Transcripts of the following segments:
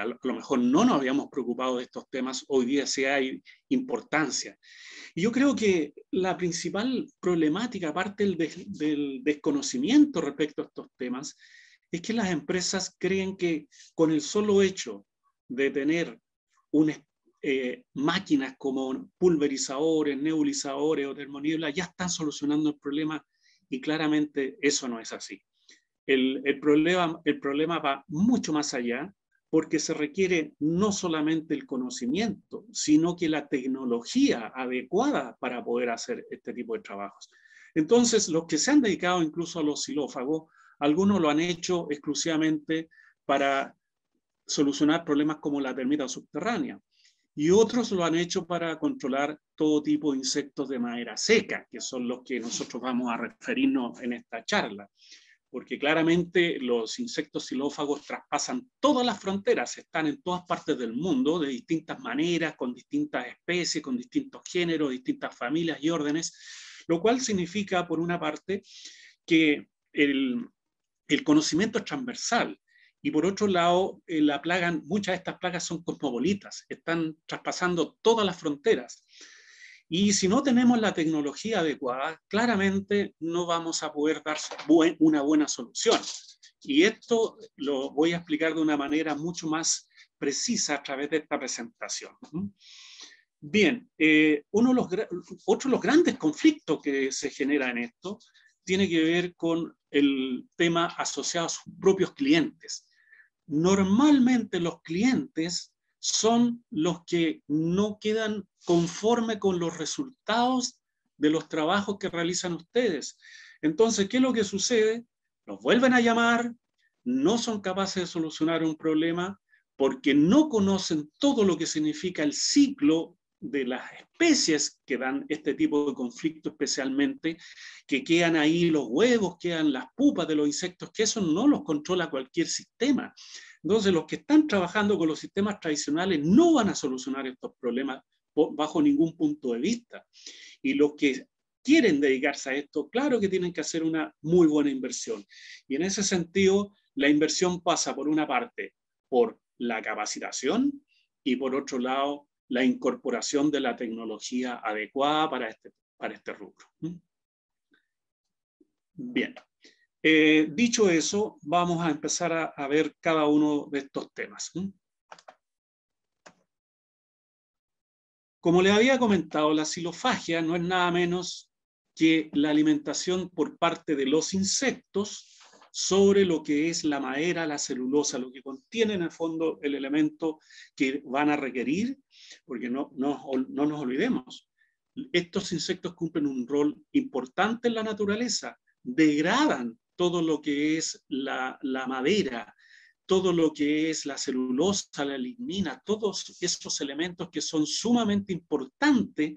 a lo mejor no nos habíamos preocupado de estos temas, hoy día sí hay importancia. Y yo creo que la principal problemática, aparte del, desconocimiento respecto a estos temas, es que las empresas creen que con el solo hecho de tener un eh, máquinas como pulverizadores, nebulizadores o termonieblas ya están solucionando el problema y claramente eso no es así. El, problema, el problema va mucho más allá porque se requiere no solamente el conocimiento, sino que la tecnología adecuada para poder hacer este tipo de trabajos. Entonces, los que se han dedicado incluso a los xilófagos, algunos lo han hecho exclusivamente para solucionar problemas como la termita subterránea y otros lo han hecho para controlar todo tipo de insectos de madera seca, que son los que nosotros vamos a referirnos en esta charla porque claramente los insectos xilófagos traspasan todas las fronteras, están en todas partes del mundo de distintas maneras, con distintas especies, con distintos géneros, distintas familias y órdenes, lo cual significa, por una parte, que el, conocimiento es transversal, y por otro lado, eh, la muchas de estas plagas son cosmopolitas, están traspasando todas las fronteras. Y si no tenemos la tecnología adecuada, claramente no vamos a poder dar una buena solución. Y esto lo voy a explicar de una manera mucho más precisa a través de esta presentación. Bien, eh, uno los, otro de los grandes conflictos que se genera en esto tiene que ver con el tema asociado a sus propios clientes. Normalmente los clientes son los que no quedan conforme con los resultados de los trabajos que realizan ustedes. Entonces, ¿qué es lo que sucede? Los vuelven a llamar, no son capaces de solucionar un problema porque no conocen todo lo que significa el ciclo de las especies que dan este tipo de conflicto especialmente, que quedan ahí los huevos, quedan las pupas de los insectos, que eso no los controla cualquier sistema. Entonces, los que están trabajando con los sistemas tradicionales no van a solucionar estos problemas bajo ningún punto de vista. Y los que quieren dedicarse a esto, claro que tienen que hacer una muy buena inversión. Y en ese sentido, la inversión pasa por una parte por la capacitación y por otro lado, la incorporación de la tecnología adecuada para este, para este rubro. ¿Mm? Bien, eh, dicho eso, vamos a empezar a, ver cada uno de estos temas. Como les había comentado, la silofagia no es nada menos que la alimentación por parte de los insectos sobre lo que es la madera, la celulosa, lo que contiene en el fondo el elemento que van a requerir, porque no, no, no nos olvidemos, estos insectos cumplen un rol importante en la naturaleza, degradan todo lo que es la, madera, todo lo que es la celulosa, la lignina, todos esos elementos que son sumamente importantes,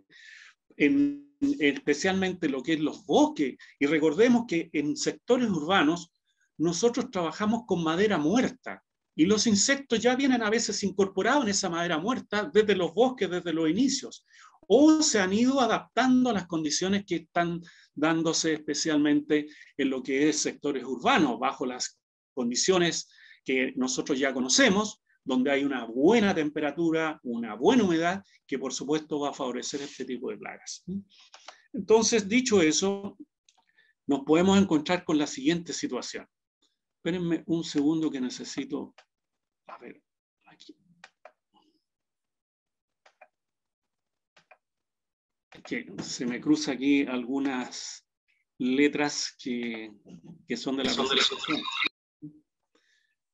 especialmente lo que es los bosques. Y recordemos que en sectores urbanos nosotros trabajamos con madera muerta y los insectos ya vienen a veces incorporados en esa madera muerta desde los bosques, desde los inicios o se han ido adaptando a las condiciones que están dándose especialmente en lo que es sectores urbanos, bajo las condiciones que nosotros ya conocemos, donde hay una buena temperatura, una buena humedad, que por supuesto va a favorecer este tipo de plagas. Entonces, dicho eso, nos podemos encontrar con la siguiente situación. Espérenme un segundo que necesito... A ver, que se me cruza aquí algunas letras que, son de la presentación.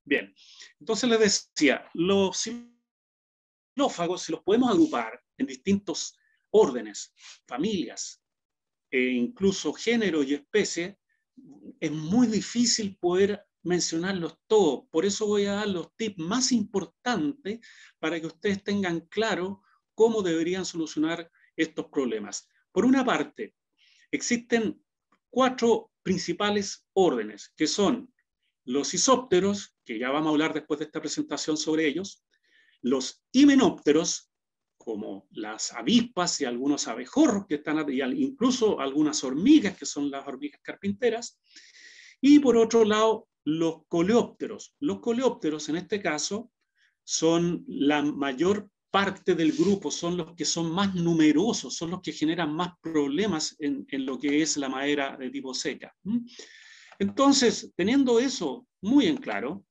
Bien, entonces les decía, los xilófagos, si los podemos agrupar en distintos órdenes, familias, e incluso género y especie, es muy difícil poder mencionarlos todos. Por eso voy a dar los tips más importantes para que ustedes tengan claro cómo deberían solucionar estos problemas. Por una parte, existen cuatro principales órdenes, que son los isópteros, que ya vamos a hablar después de esta presentación sobre ellos, los himenópteros, como las avispas y algunos abejorros que están, incluso algunas hormigas, que son las hormigas carpinteras, y por otro lado, los coleópteros. Los coleópteros, en este caso, son la mayor parte del grupo son los que son más numerosos, son los que generan más problemas en, lo que es la madera de tipo seca. Entonces, teniendo eso muy en claro,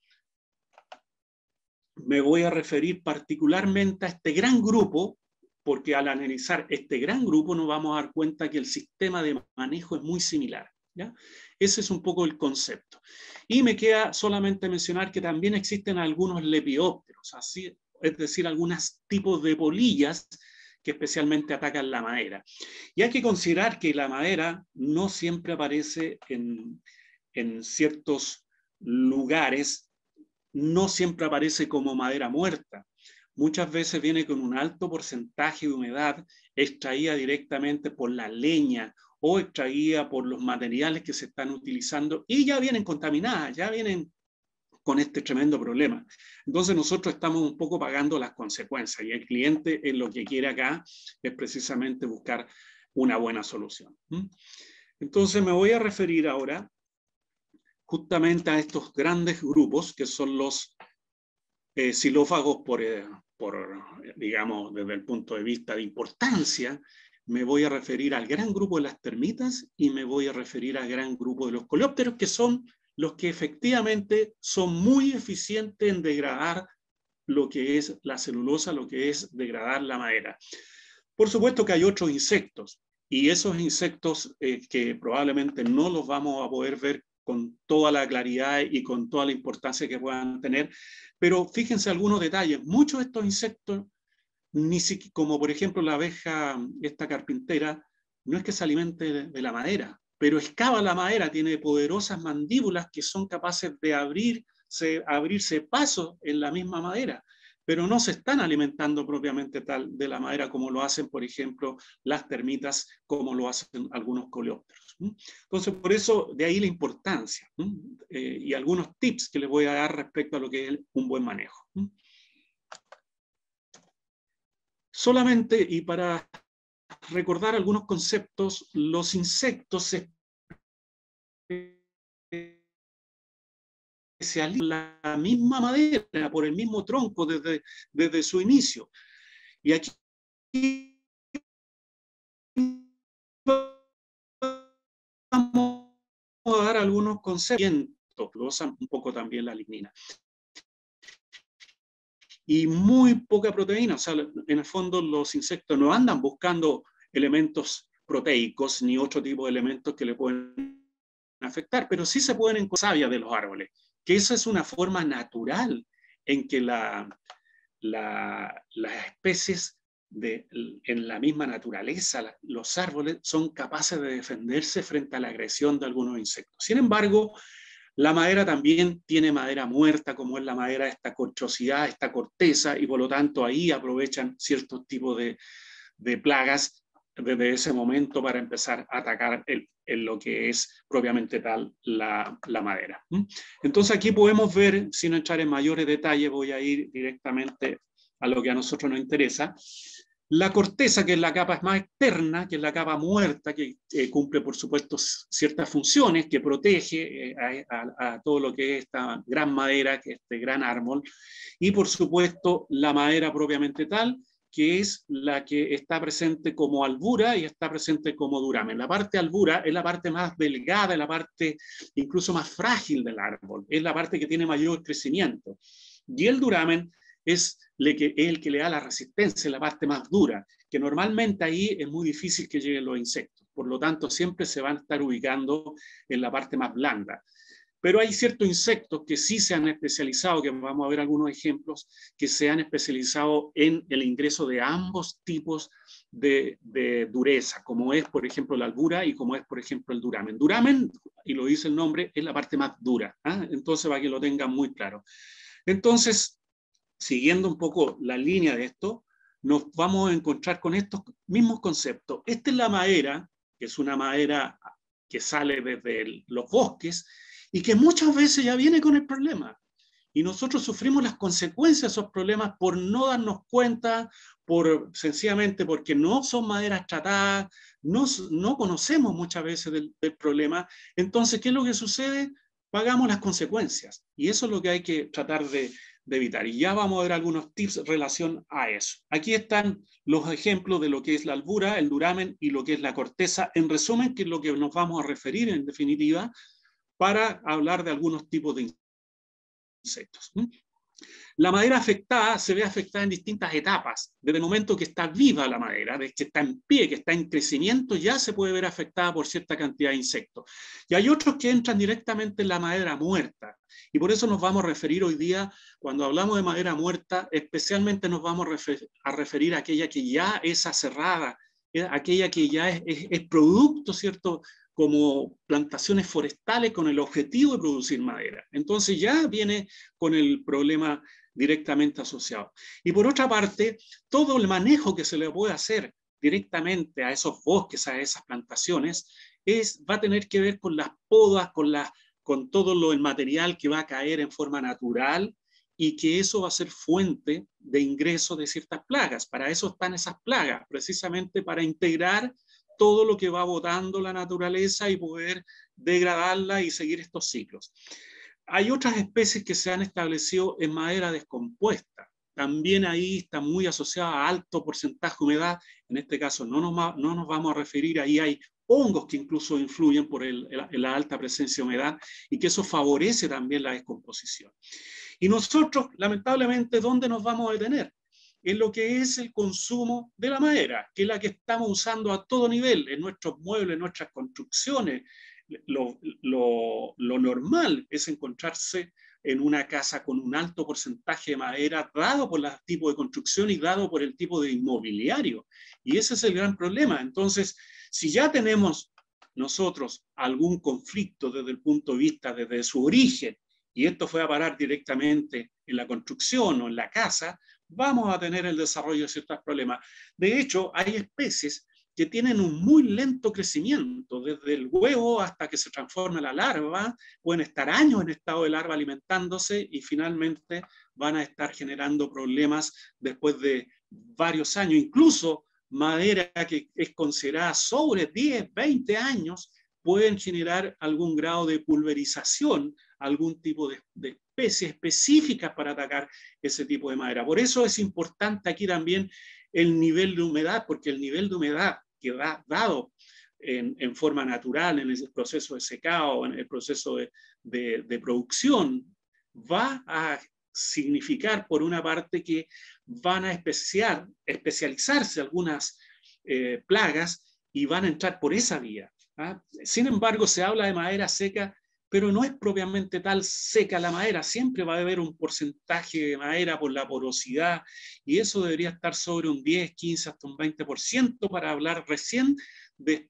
me voy a referir particularmente a este gran grupo, porque al analizar este gran grupo nos vamos a dar cuenta que el sistema de manejo es muy similar. Ese es un poco el concepto. Y me queda solamente mencionar que también existen algunos lepiópteros, así, es decir, algunos tipos de polillas que especialmente atacan la madera. Y hay que considerar que la madera no siempre aparece en, en ciertos lugares, no siempre aparece como madera muerta. Muchas veces viene con un alto porcentaje de humedad extraída directamente por la leña o extraída por los materiales que se están utilizando y ya vienen contaminadas, ya vienen con este tremendo problema. Entonces nosotros estamos un poco pagando las consecuencias y el cliente es lo que quiere acá es precisamente buscar una buena solución. Entonces me voy a referir ahora justamente a estos grandes grupos que son los eh, por, eh, por, digamos, desde el punto de vista de importancia, me voy a referir al gran grupo de las termitas y me voy a referir al gran grupo de los coleópteros, que son los que efectivamente son muy eficientes en degradar lo que es la celulosa, lo que es degradar la madera. Por supuesto que hay otros insectos y esos insectos eh, que probablemente no los vamos a poder ver con toda la claridad y con toda la importancia que puedan tener, pero fíjense algunos detalles. Muchos de estos insectos, ni si, como por ejemplo la abeja, esta carpintera, no es que se alimente de la madera, pero excava la madera, tiene poderosas mandíbulas que son capaces de abrirse, abrirse pasos en la misma madera, pero no se están alimentando propiamente tal de la madera como lo hacen, por ejemplo, las termitas, como lo hacen algunos coleópteros. Entonces, por eso, de ahí la importancia eh, y algunos tips que les voy a dar respecto a lo que es un buen manejo. Solamente, y para recordar algunos conceptos, los insectos se especializan la misma madera, por el mismo tronco desde, desde su inicio. Y aquí vamos a dar algunos conceptos, un poco también la lignina y muy poca proteína. O sea, en el fondo los insectos no andan buscando elementos proteicos ni otro tipo de elementos que le pueden afectar, pero sí se pueden encontrar savia de los árboles, que esa es una forma natural en que la, las especies de, en la misma naturaleza, los árboles son capaces de defenderse frente a la agresión de algunos insectos. Sin embargo, la madera también tiene madera muerta, como es la madera, esta corchosidad, esta corteza, y por lo tanto ahí aprovechan ciertos tipos de, plagas desde ese momento para empezar a atacar lo que es propiamente tal la, la, madera. Entonces aquí podemos ver, sin entrar en mayores detalles, voy a ir directamente a lo que a nosotros nos interesa, la corteza, que es la capa más externa, que es la capa muerta, que eh, cumple, por supuesto, ciertas funciones, que protege eh, e, a, todo lo que es esta gran madera, que este gran árbol. Y, por supuesto, la madera propiamente tal, que es la que está presente como albura y está presente como duramen. La parte albura es la parte más delgada, la parte incluso más frágil del árbol, es la parte que tiene mayor crecimiento. Y el duramen es el que, el que le da la resistencia, la parte más dura, que normalmente ahí es muy difícil que lleguen los insectos. Por lo tanto, siempre se van a estar ubicando en la parte más blanda. Pero hay ciertos insectos que sí se han especializado, que vamos a ver algunos ejemplos, que se han especializado en el ingreso de ambos tipos de, dureza, como es, por ejemplo, la albura y como es, por ejemplo, el duramen. Duramen, y lo dice el nombre, es la parte más dura. ¿ah? Entonces, para que lo tengan muy claro. Entonces, siguiendo un poco la línea de esto, nos vamos a encontrar con estos mismos conceptos. Esta es la madera, que es una madera que sale desde los bosques y que muchas veces ya viene con el problema. Y nosotros sufrimos las consecuencias de esos problemas por no darnos cuenta, por sencillamente porque no son maderas tratadas, no, conocemos muchas veces del problema. Entonces, ¿qué es lo que sucede? Pagamos las consecuencias. Y eso es lo que hay que tratar de, evitar. Y ya vamos a ver algunos tips en relación a eso. Aquí están los ejemplos de lo que es la albura, el duramen y lo que es la corteza. En resumen, que es lo que nos vamos a referir en definitiva para hablar de algunos tipos de insectos. La madera afectada se ve afectada en distintas etapas. Desde el momento que está viva la madera, desde que está en pie, que está en crecimiento, ya se puede ver afectada por cierta cantidad de insectos. Y hay otros que entran directamente en la madera muerta. Y por eso nos vamos a referir hoy día, cuando hablamos de madera muerta, especialmente nos vamos a, referir a aquella que ya es aserrada, eh, aquella que ya es producto, ¿cierto?, como plantaciones forestales con el objetivo de producir madera. Entonces ya viene con el problema directamente asociado. Y por otra parte, todo el manejo que se le puede hacer directamente a esos bosques, a esas plantaciones, es, va a tener que ver con las podas, con, con todo lo, el material que va a caer en forma natural y que eso va a ser fuente de ingreso de ciertas plagas. Para eso están esas plagas, precisamente para integrar todo lo que va botando la naturaleza y poder degradarla y seguir estos ciclos. Hay otras especies que se han establecido en madera descompuesta. También ahí está muy asociada a alto porcentaje de humedad. En este caso no nos, vamos a referir, ahí hay hongos que incluso influyen por la alta presencia de humedad y que eso favorece también la descomposición. Y nosotros, lamentablemente, ¿dónde nos vamos a detener? en lo que es el consumo de la madera, que es la que estamos usando a todo nivel, en nuestros muebles, en nuestras construcciones. Lo, normal es encontrarse en una casa con un alto porcentaje de madera, dado por el tipo de construcción y dado por el tipo de inmobiliario. Y ese es el gran problema. Entonces, si ya tenemos nosotros algún conflicto desde el punto de vista, desde su origen, y esto fue a parar directamente en la construcción o en la casa, vamos a tener el desarrollo de ciertos problemas. De hecho, hay especies que tienen un muy lento crecimiento, desde el huevo hasta que se transforma la larva, pueden estar años en estado de larva alimentándose y finalmente van a estar generando problemas después de varios años, incluso madera que es considerada sobre 10, 20 años, pueden generar algún grado de pulverización, algún tipo de, de, específicas para atacar ese tipo de madera. Por eso es importante aquí también el nivel de humedad, porque el nivel de humedad que va dado en, forma natural en el proceso de secado, en el proceso de, producción, va a significar, por una parte, que van a especializarse algunas eh, plagas y van a entrar por esa vía. ¿ah? Sin embargo, se habla de madera seca pero no es propiamente tal seca la madera, siempre va a haber un porcentaje de madera por la porosidad y eso debería estar sobre un 10, 15, hasta un 20% para hablar recién de,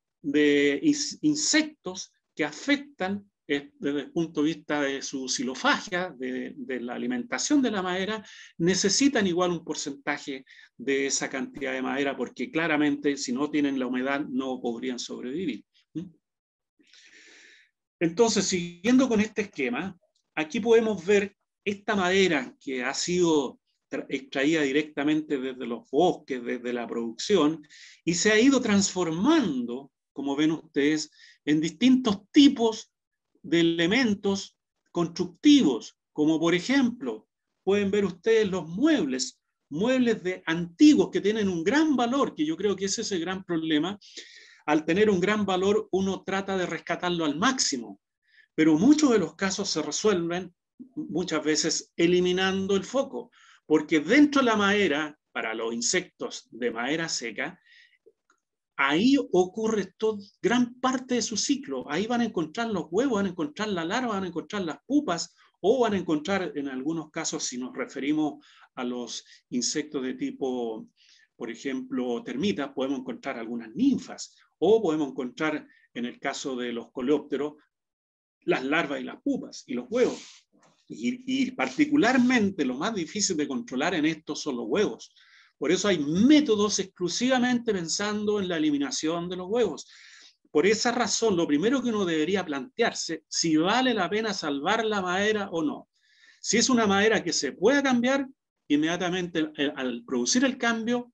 insectos que afectan eh, desde el punto de vista de su silofagia, de la alimentación de la madera, necesitan igual un porcentaje de esa cantidad de madera porque claramente si no tienen la humedad no podrían sobrevivir. Entonces, siguiendo con este esquema, aquí podemos ver esta madera que ha sido extraída directamente desde los bosques, desde la producción, y se ha ido transformando, como ven ustedes, en distintos tipos de elementos constructivos, como por ejemplo, pueden ver ustedes los muebles, muebles de antiguos que tienen un gran valor, que yo creo que ese es el gran problema, al tener un gran valor uno trata de rescatarlo al máximo, pero muchos de los casos se resuelven muchas veces eliminando el foco, porque dentro de la madera, para los insectos de madera seca, ahí ocurre gran parte de su ciclo. Ahí van a encontrar los huevos, van a encontrar la larva, van a encontrar las pupas o van a encontrar, en algunos casos, si nos referimos a los insectos de tipo, por ejemplo, termitas, podemos encontrar algunas ninfas o podemos encontrar, en el caso de los coleópteros, las larvas y las pupas y los huevos. Y, particularmente lo más difícil de controlar en estos son los huevos. Por eso hay métodos exclusivamente pensando en la eliminación de los huevos. Por esa razón, lo primero que uno debería plantearse, si vale la pena salvar la madera o no. Si es una madera que se pueda cambiar, inmediatamente eh, al producir el cambio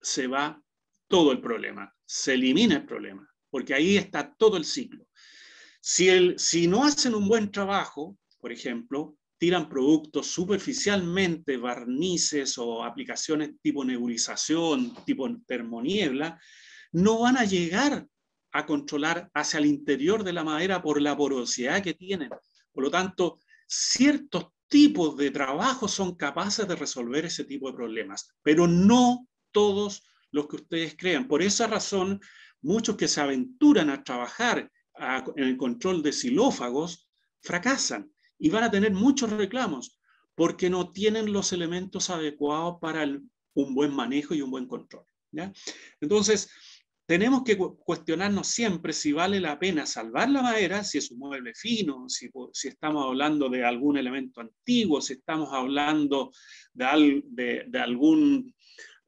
se va todo el problema, se elimina el problema, porque ahí está todo el ciclo. Si, el, si no hacen un buen trabajo, por ejemplo, tiran productos superficialmente, barnices o aplicaciones tipo nebulización, tipo termoniebla, no van a llegar a controlar hacia el interior de la madera por la porosidad que tienen. Por lo tanto, ciertos tipos de trabajo son capaces de resolver ese tipo de problemas, pero no todos los que ustedes crean. Por esa razón, muchos que se aventuran a trabajar en el control de xilófagos fracasan y van a tener muchos reclamos porque no tienen los elementos adecuados para un buen manejo y un buen control. Entonces, tenemos que cuestionarnos siempre si vale la pena salvar la madera, si es un mueble fino, si, estamos hablando de algún elemento antiguo, si estamos hablando de, de algún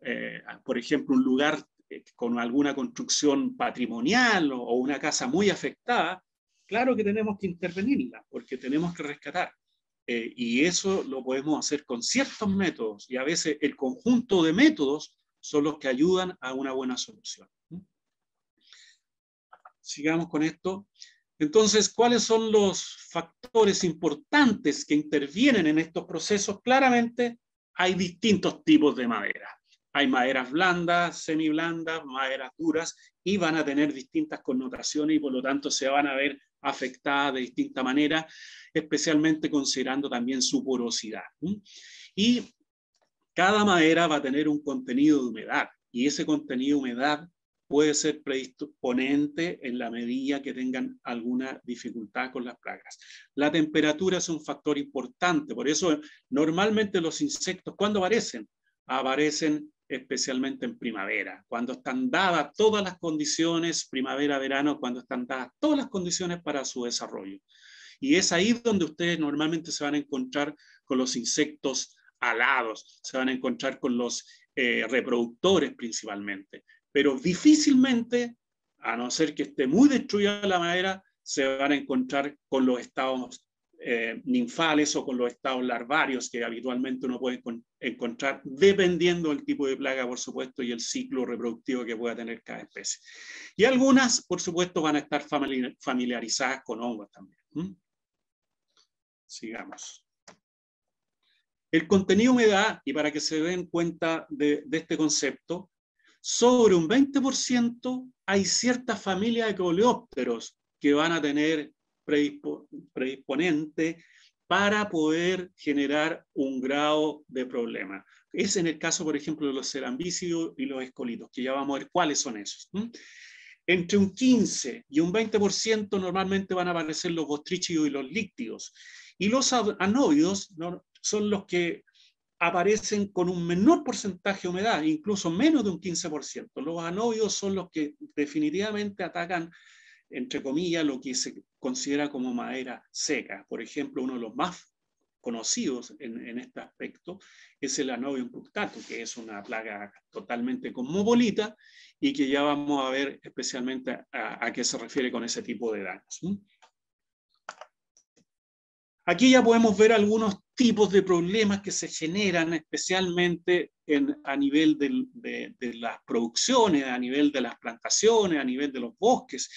eh, por ejemplo, un lugar eh, con alguna construcción patrimonial o, una casa muy afectada, claro que tenemos que intervenirla, porque tenemos que rescatar. Eh, y eso lo podemos hacer con ciertos métodos y a veces el conjunto de métodos son los que ayudan a una buena solución. Sigamos con esto. Entonces, ¿cuáles son los factores importantes que intervienen en estos procesos? Claramente hay distintos tipos de madera. Hay maderas blandas, semiblandas, maderas duras y van a tener distintas connotaciones y por lo tanto se van a ver afectadas de distinta manera, especialmente considerando también su porosidad. Y cada madera va a tener un contenido de humedad y ese contenido de humedad puede ser predisponente en la medida que tengan alguna dificultad con las plagas. La temperatura es un factor importante, por eso normalmente los insectos, cuando aparecen? Aparecen especialmente en primavera, cuando están dadas todas las condiciones, primavera, verano, cuando están dadas todas las condiciones para su desarrollo. Y es ahí donde ustedes normalmente se van a encontrar con los insectos alados, se van a encontrar con los eh, reproductores principalmente. Pero difícilmente, a no ser que esté muy destruida la madera, se van a encontrar con los estados eh, ninfales o con los estados larvarios que habitualmente uno puede encontrar, dependiendo del tipo de plaga, por supuesto, y el ciclo reproductivo que pueda tener cada especie. Y algunas, por supuesto, van a estar familiarizadas con hongos también. Sigamos. El contenido humedad y para que se den cuenta de, este concepto, sobre un 20% hay ciertas familias de coleópteros que van a tener predisponente para poder generar un grado de problema. Es en el caso, por ejemplo, de los serambícidos y los escolitos, que ya vamos a ver cuáles son esos. Entre un 15 y un 20% normalmente van a aparecer los bostrichios y los líctidos. Y los anóvidos son los que aparecen con un menor porcentaje de humedad, incluso menos de un 15%. Los anóvidos son los que definitivamente atacan, entre comillas, lo que se considera como madera seca. Por ejemplo, uno de los más conocidos en, este aspecto es el anobium punctatum, que es una plaga totalmente cosmopolita y que ya vamos a ver especialmente a, qué se refiere con ese tipo de daños. Aquí ya podemos ver algunos tipos de problemas que se generan especialmente a nivel de, las producciones, a nivel de las plantaciones, a nivel de los bosques,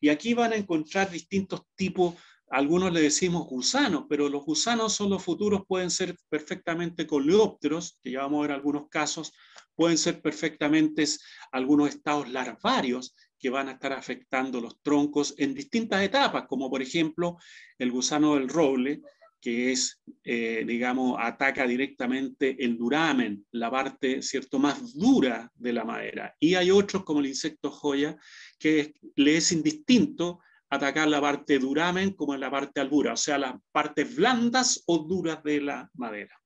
y aquí van a encontrar distintos tipos, algunos le decimos gusanos, pero los gusanos son los futuros, pueden ser perfectamente coleópteros, que ya vamos a ver algunos casos, pueden ser perfectamente algunos estados larvarios que van a estar afectando los troncos en distintas etapas, como por ejemplo el gusano del roble, que es, eh, digamos, ataca directamente el duramen, la parte, ¿cierto?, más dura de la madera. Y hay otros, como el insecto joya, que le es indistinto atacar la parte duramen como la parte albura, o sea, las partes blandas o duras de la madera.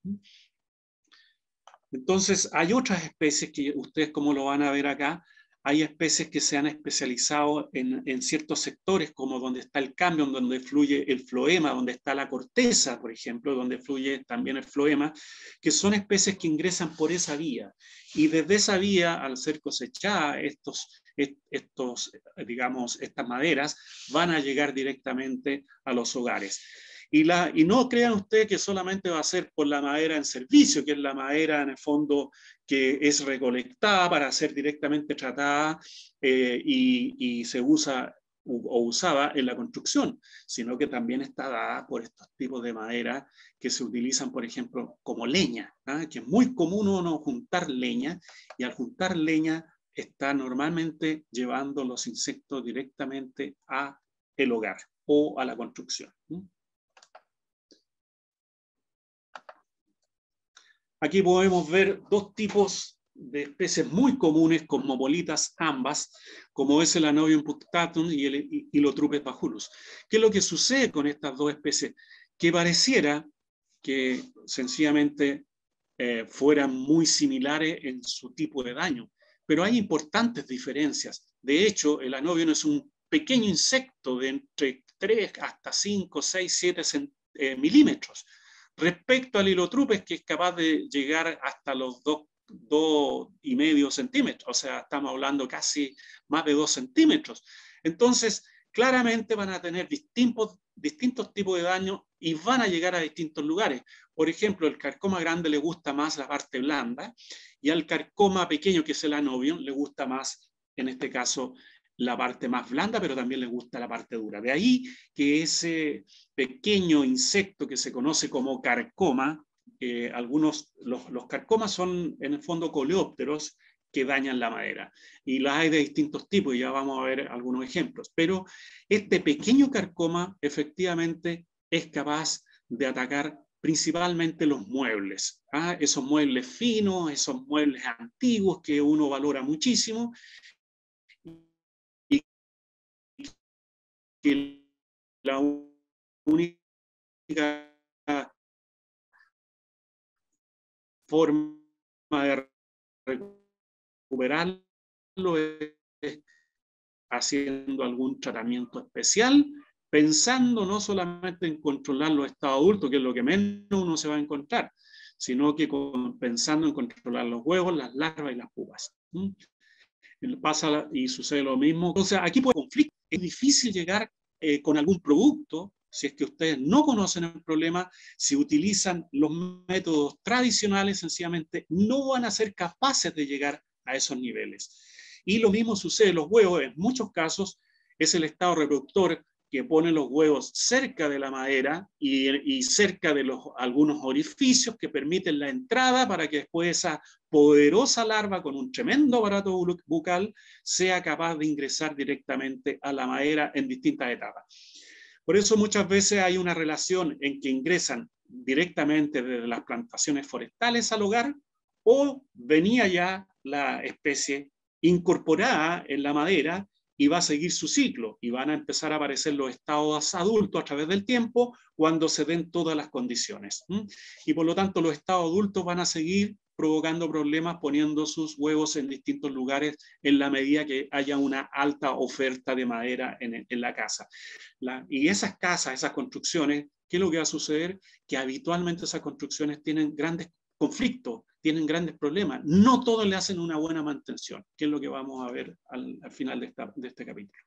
Entonces, hay otras especies que ustedes, como lo van a ver acá, hay especies que se han especializado en, ciertos sectores, como donde está el cambio, donde fluye el floema, donde está la corteza, por ejemplo, donde fluye también el floema, que son especies que ingresan por esa vía. Y desde esa vía, al ser cosechada, estos, estos, digamos, estas maderas van a llegar directamente a los hogares. Y, la, y no crean ustedes que solamente va a ser por la madera en servicio, que es la madera en el fondo que es recolectada para ser directamente tratada eh, y, se usa o usaba en la construcción, sino que también está dada por estos tipos de madera que se utilizan, por ejemplo, como leña, ¿ah? que es muy común uno juntar leña y al juntar leña está normalmente llevando los insectos directamente a el hogar o a la construcción. Aquí podemos ver dos tipos de especies muy comunes, cosmopolitas ambas, como es el Anobium punctatum y el otro bajulus. ¿Qué es lo que sucede con estas dos especies? Que pareciera que sencillamente eh, fueran muy similares en su tipo de daño, pero hay importantes diferencias. De hecho, el Anobium es un pequeño insecto de entre 3 hasta 5, 6, 7 milímetros Respecto al hilotrupe, que es capaz de llegar hasta los 2,5 y medio centímetros, o sea, estamos hablando casi más de 2 centímetros. Entonces, claramente van a tener distintos, distintos tipos de daño y van a llegar a distintos lugares. Por ejemplo, el carcoma grande le gusta más la parte blanda y al carcoma pequeño, que es el anovium, le gusta más, en este caso, la parte más blanda, pero también le gusta la parte dura. De ahí que ese pequeño insecto que se conoce como carcoma, algunos, los, carcomas son en el fondo coleópteros que dañan la madera. Y las hay de distintos tipos, y ya vamos a ver algunos ejemplos. Pero este pequeño carcoma efectivamente es capaz de atacar principalmente los muebles, ¿ah? esos muebles finos, esos muebles antiguos que uno valora muchísimo, que la única forma de recuperarlo es haciendo algún tratamiento especial, pensando no solamente en controlar los estados adultos, que es lo que menos uno se va a encontrar, sino que pensando en controlar los huevos, las larvas y las pupas. Pasa y sucede lo mismo. O sea, aquí puede conflicto es difícil llegar eh, con algún producto si es que ustedes no conocen el problema, si utilizan los métodos tradicionales, sencillamente no van a ser capaces de llegar a esos niveles. Y lo mismo sucede en los huevos, en muchos casos es el estado reproductor que pone los huevos cerca de la madera y, cerca de algunos orificios que permiten la entrada para que después esa poderosa larva con un tremendo barato bucal sea capaz de ingresar directamente a la madera en distintas etapas. Por eso muchas veces hay una relación en que ingresan directamente desde las plantaciones forestales al hogar o venía ya la especie incorporada en la madera y va a seguir su ciclo y van a empezar a aparecer los estados adultos a través del tiempo cuando se den todas las condiciones. Y por lo tanto los estados adultos van a seguir provocando problemas poniendo sus huevos en distintos lugares en la medida que haya una alta oferta de madera en, la casa. y esas casas, esas construcciones, ¿qué es lo que va a suceder? Que habitualmente esas construcciones tienen grandes conflictos tienen grandes problemas. No todos le hacen una buena mantención, que es lo que vamos a ver al, final de, este capítulo.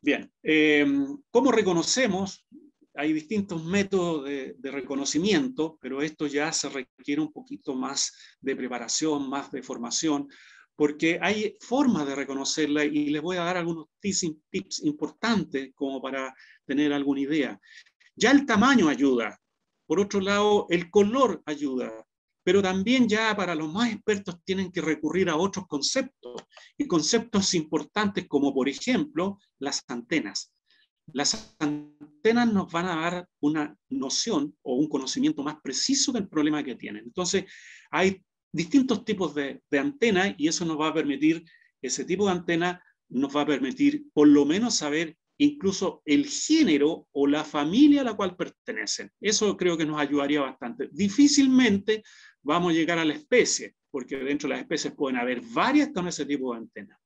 Bien, eh, ¿cómo reconocemos? Hay distintos métodos de, de, reconocimiento, pero esto ya se requiere un poquito más de preparación, más de formación, porque hay formas de reconocerla y les voy a dar algunos tips importantes como para tener alguna idea. Ya el tamaño ayuda. Por otro lado, el color ayuda, pero también ya para los más expertos tienen que recurrir a otros conceptos y conceptos importantes como por ejemplo las antenas. Las antenas nos van a dar una noción o un conocimiento más preciso del problema que tienen. Entonces, hay distintos tipos de, antenas y eso nos va a permitir, ese tipo de antena nos va a permitir por lo menos saber incluso el género o la familia a la cual pertenecen. Eso creo que nos ayudaría bastante. Difícilmente vamos a llegar a la especie, porque dentro de las especies pueden haber varias con ese tipo de antenas.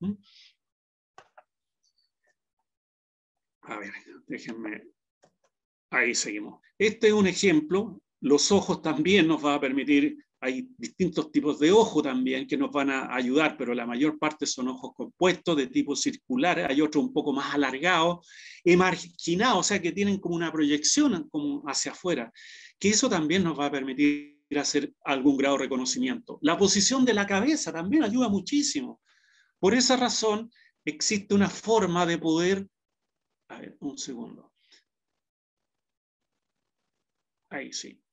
A ver, déjenme. Ahí seguimos. Este es un ejemplo. Los ojos también nos va a permitir hay distintos tipos de ojo también que nos van a ayudar, pero la mayor parte son ojos compuestos de tipo circular, hay otros un poco más alargados, emarginados, o sea que tienen como una proyección como hacia afuera, que eso también nos va a permitir hacer algún grado de reconocimiento. La posición de la cabeza también ayuda muchísimo. Por esa razón existe una forma de poder... A ver, un segundo. Ahí sí.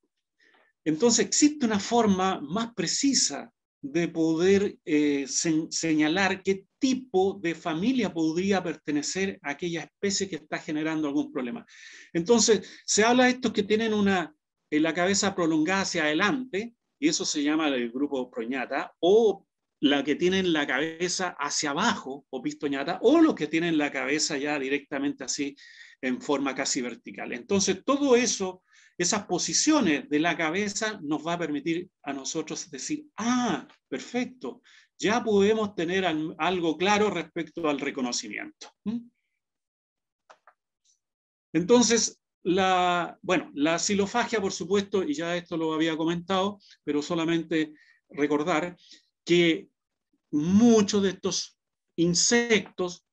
Entonces existe una forma más precisa de poder eh, señalar qué tipo de familia podría pertenecer a aquella especie que está generando algún problema. Entonces, se habla de estos que tienen una, eh, la cabeza prolongada hacia adelante, y eso se llama el grupo proñata, o la que tienen la cabeza hacia abajo, o pistoñata, o los que tienen la cabeza ya directamente así, en forma casi vertical. Entonces, todo eso esas posiciones de la cabeza nos va a permitir a nosotros decir, ah, perfecto, ya podemos tener algo claro respecto al reconocimiento. Entonces, la, bueno, la por supuesto, y ya esto lo había comentado, pero solamente recordar que muchos de estos insectos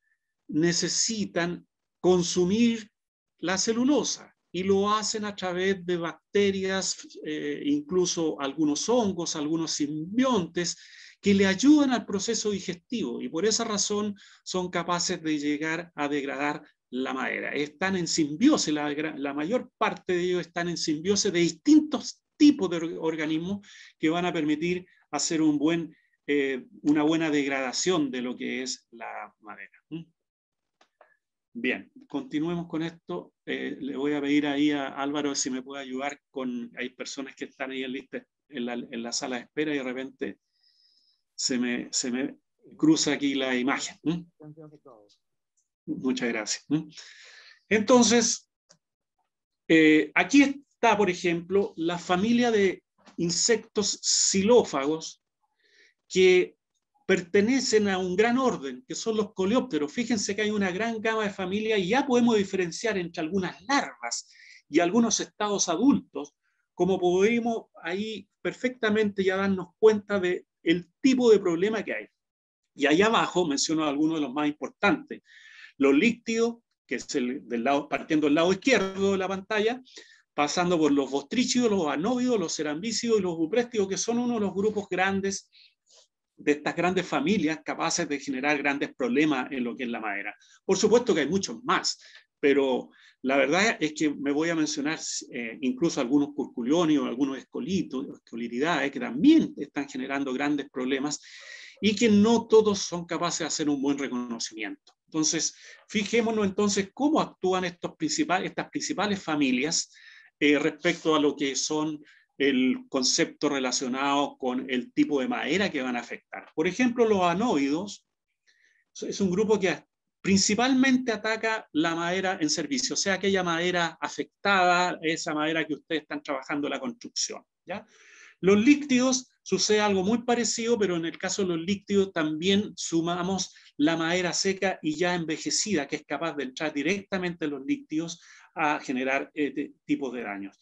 necesitan consumir la celulosa y lo hacen a través de bacterias, eh, incluso algunos hongos, algunos simbiontes, que le ayudan al proceso digestivo y por esa razón son capaces de llegar a degradar la madera. Están en simbiosis, la, mayor parte de ellos están en simbiosis de distintos tipos de organismos que van a permitir hacer eh, una buena degradación de lo que es la madera. Bien, continuemos con esto. Eh, le voy a pedir ahí a Álvaro si me puede ayudar con, hay personas que están ahí en, lista, en, la, sala de espera y de repente se me, se me cruza aquí la imagen. Muchas gracias. Entonces, eh, aquí está, por ejemplo, la familia de insectos xilófagos que pertenecen a un gran orden, que son los coleópteros. Fíjense que hay una gran gama de familias y ya podemos diferenciar entre algunas larvas y algunos estados adultos, como podemos ahí perfectamente ya darnos cuenta de el tipo de problema que hay. Y ahí abajo menciono algunos de los más importantes. Los líctidos, que es el del lado, partiendo del lado izquierdo de la pantalla, pasando por los bostrícidos, los anóvidos, los cerambícidos y los buprésticos, que son uno de los grupos grandes de estas grandes familias capaces de generar grandes problemas en lo que es la madera. Por supuesto que hay muchos más, pero la verdad es que me voy a mencionar eh, incluso algunos curculiones o algunos escolitos, escolitidades, que también están generando grandes problemas y que no todos son capaces de hacer un buen reconocimiento. Entonces, fijémonos entonces cómo actúan estos principales, estas principales familias eh, respecto a lo que son el concepto relacionado con el tipo de madera que van a afectar. Por ejemplo, los anóidos es un grupo que principalmente ataca la madera en servicio, o sea, aquella madera afectada, esa madera que ustedes están trabajando en la construcción. Los líctidos sucede algo muy parecido, pero en el caso de los líctidos también sumamos la madera seca y ya envejecida, que es capaz de entrar directamente los líctidos a generar eh, tipos de daños.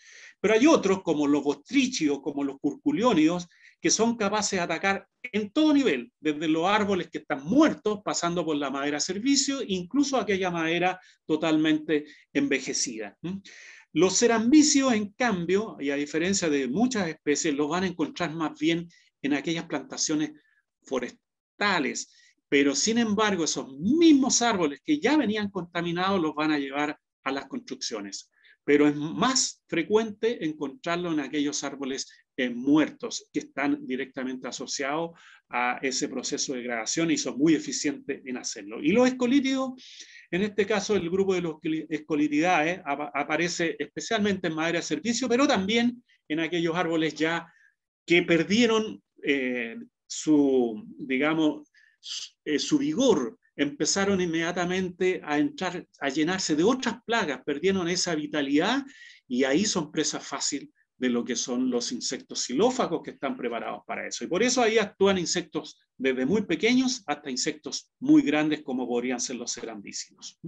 Pero hay otros, como los bostrichios, como los curculiónidos, que son capaces de atacar en todo nivel, desde los árboles que están muertos, pasando por la madera servicio, incluso aquella madera totalmente envejecida. Los cerambicios, en cambio, y a diferencia de muchas especies, los van a encontrar más bien en aquellas plantaciones forestales, pero sin embargo esos mismos árboles que ya venían contaminados los van a llevar a las construcciones pero es más frecuente encontrarlo en aquellos árboles eh, muertos que están directamente asociados a ese proceso de degradación y son muy eficientes en hacerlo. Y los escolítidos, en este caso el grupo de los escolitidae aparece especialmente en madera de servicio, pero también en aquellos árboles ya que perdieron eh, su, digamos, eh, su vigor empezaron inmediatamente a entrar, a llenarse de otras plagas, perdieron esa vitalidad y ahí son presa fácil de lo que son los insectos xilófagos que están preparados para eso. Y por eso ahí actúan insectos desde muy pequeños hasta insectos muy grandes como podrían ser los grandísimos